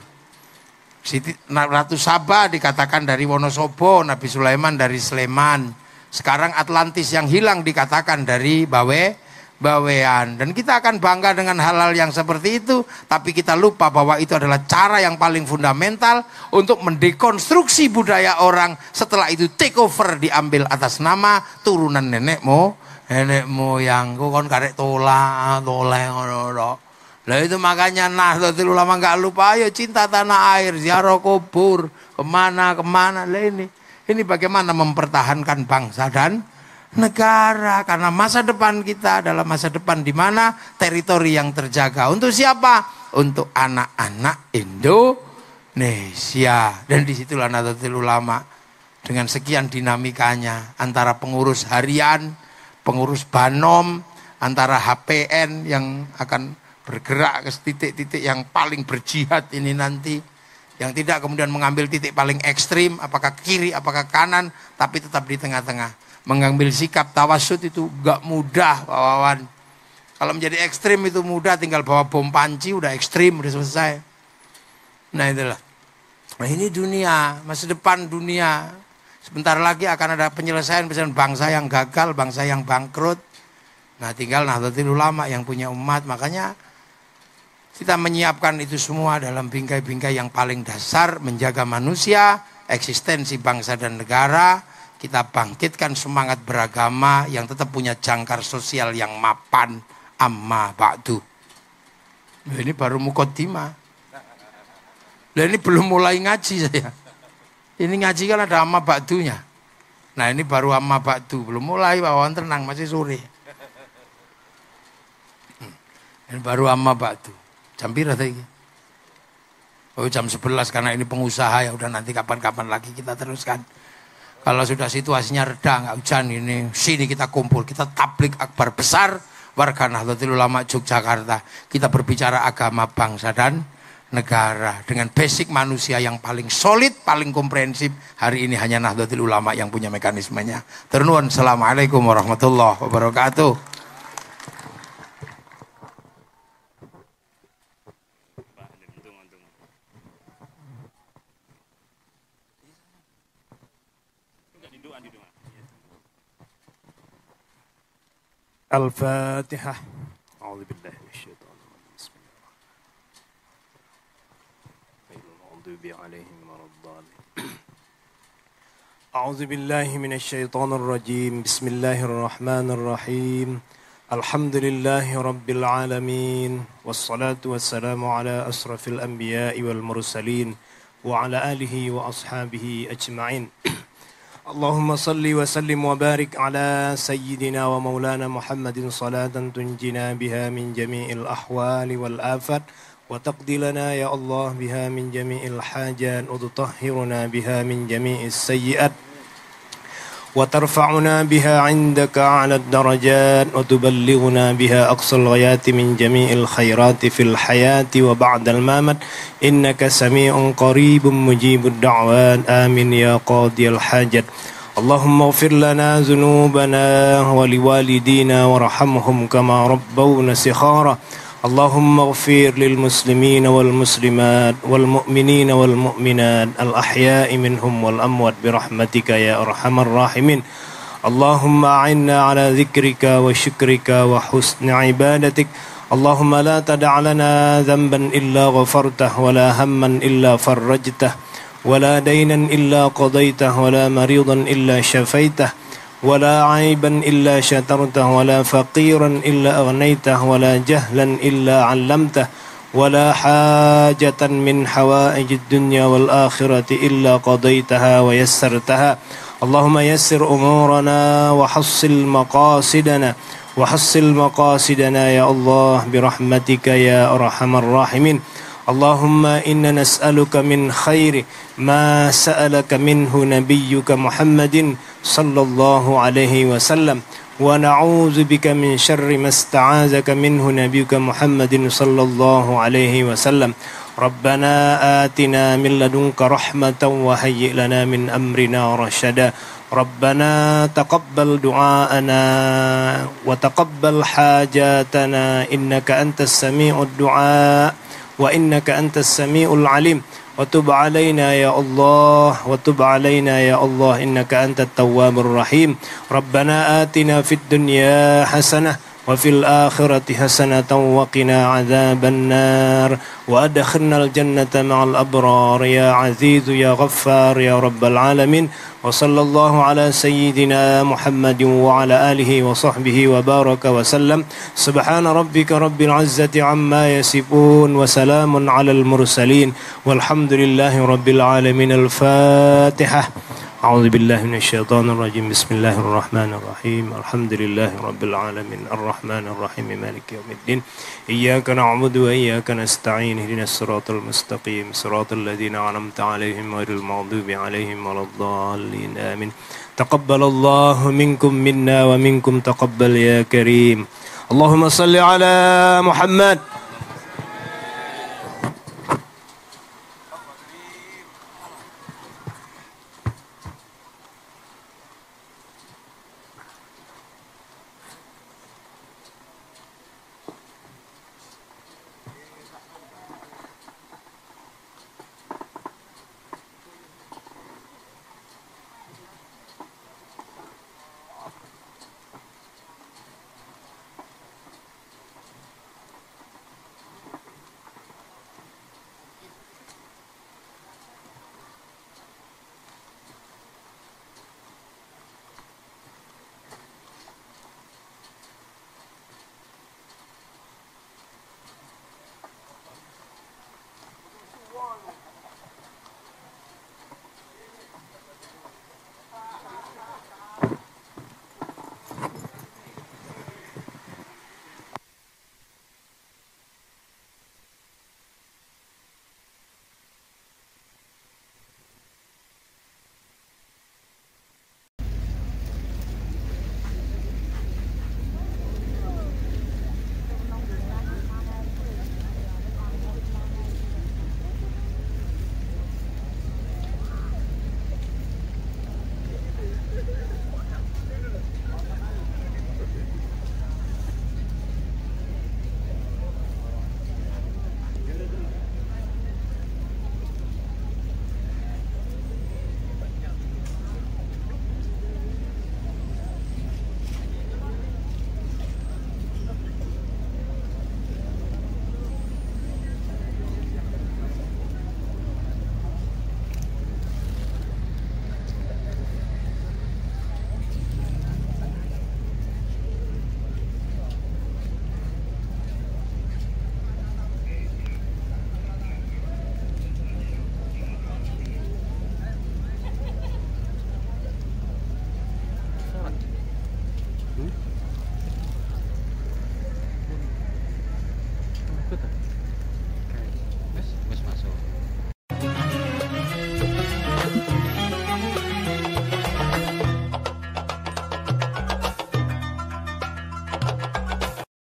Siti Ratu Sabah dikatakan dari Wonosobo, Nabi Sulaiman dari Sleman. Sekarang Atlantis yang hilang dikatakan dari Bawe, Bawean. Dan kita akan bangga dengan hal-hal yang seperti itu, tapi kita lupa bahwa itu adalah cara yang paling fundamental untuk mendekonstruksi budaya orang. Setelah itu take over diambil atas nama turunan nenekmu. Nenek moyangku kon karek tolak, toleh ngono Lah itu makanya nah Nahdlatul Ulama nggak lupa ayo cinta tanah air, ziarah kubur, kemana kemana. Lah ini ini bagaimana mempertahankan bangsa dan negara karena masa depan kita adalah masa depan di mana teritori yang terjaga. Untuk siapa? Untuk anak-anak Indonesia. Dan disitulah Nahdlatul Ulama dengan sekian dinamikanya antara pengurus harian, pengurus Banom, antara HPN yang akan bergerak ke titik-titik yang paling berjihad ini nanti. Yang tidak kemudian mengambil titik paling ekstrim, apakah kiri, apakah kanan, tapi tetap di tengah-tengah. Mengambil sikap tawasud itu gak mudah, Pak Wawan. Kalau menjadi ekstrim itu mudah, tinggal bawa bom panci, udah ekstrim, udah selesai. Nah itulah. Nah ini dunia, masa depan dunia. Sebentar lagi akan ada penyelesaian pesan bangsa yang gagal, bangsa yang bangkrut. Nah tinggal Nahdlatul Ulama yang punya umat. Makanya kita menyiapkan itu semua dalam bingkai-bingkai yang paling dasar. Menjaga manusia, eksistensi bangsa dan negara. Kita bangkitkan semangat beragama yang tetap punya jangkar sosial yang mapan. Amma ba'du. Ini baru mukotima. Nah, ini belum mulai ngaji saya. Ini ngaji kan ada amma batunya. Nah ini baru amma batu, belum mulai bawaan tenang, masih sore. Hmm. Ini baru amma batu. Jam berapa tadi? Oh jam 11 karena ini pengusaha ya udah nanti kapan-kapan lagi kita teruskan. Kalau sudah situasinya reda, nggak hujan ini, sini kita kumpul, kita tablik akbar besar warga Nahdlatul Ulama Yogyakarta. Kita berbicara agama bangsa dan negara dengan basic manusia yang paling solid, paling komprehensif. Hari ini hanya Nahdlatul Ulama yang punya mekanismenya. Ternuan, Assalamualaikum warahmatullahi wabarakatuh. الفاتحه المغضوب عليهم ولا الضالين أعوذ بالله من الشيطان الرجيم بسم الله الرحمن الرحيم الحمد لله رب العالمين والصلاة والسلام على أشرف الأنبياء والمرسلين وعلى آله وأصحابه أجمعين اللهم صل وسلم وبارك على سيدنا ومولانا محمد صلاة تنجينا بها من جميع الأحوال والآفات وتقضي لنا يا الله بها من جميع الحاجات وتطهرنا بها من جميع السيئات وترفعنا بها عندك أعلى الدرجات وتبلغنا بها أقصى الغايات من جميع الخيرات في الحياة وبعد الممات إنك سميع قريب مجيب الدعوات آمين يا قاضي الحاجات اللهم اغفر لنا ذنوبنا ولوالدينا وارحمهم كما ربونا سخارا اللهم اغفر للمسلمين والمسلمات والمؤمنين والمؤمنات الأحياء منهم والأموات برحمتك يا أرحم الراحمين اللهم أعنا على ذكرك وشكرك وحسن عبادتك اللهم لا تدع لنا ذنبا إلا غفرته ولا هما إلا فرجته ولا دينا إلا قضيته ولا مريضا إلا شفيته ولا عيبا إلا شترته ولا فقيرا إلا أغنيته ولا جهلا إلا علمته ولا حاجة من حوائج الدنيا والآخرة إلا قضيتها ويسرتها اللهم يسر أمورنا وحصل مقاصدنا وحصل مقاصدنا يا الله برحمتك يا أرحم الراحمين اللهم إنا نسألك من خير ما سألك منه نبيك محمد صلى الله عليه وسلم ونعوذ بك من شر ما استعاذك منه نبيك محمد صلى الله عليه وسلم ربنا آتنا من لدنك رحمة وهيئ لنا من أمرنا رشدا ربنا تقبل دعاءنا وتقبل حاجاتنا إنك أنت السميع الدعاء وإنك أنت السميع العليم وتب علينا يا الله وتب علينا يا الله إنك أنت التواب الرحيم ربنا آتنا في الدنيا حسنة وفي الآخرة حسنة وقنا عذاب النار وأدخلنا الجنة مع الأبرار يا عزيز يا غفار يا رب العالمين وصلى الله على سيدنا محمد وعلى آله وصحبه وبارك وسلم سبحان ربك رب العزة عما يصفون وسلام على المرسلين والحمد لله رب العالمين الفاتحة أعوذ بالله من الشيطان الرجيم بسم الله الرحمن الرحيم الحمد لله رب العالمين الرحمن الرحيم مالك يوم الدين إياك نعبد وإياك نستعين اهدنا الصراط المستقيم صراط الذين أنعمت عليهم غير المغضوب عليهم ولا الضالين آمين تقبل الله منكم منا ومنكم تقبل يا كريم اللهم صل على محمد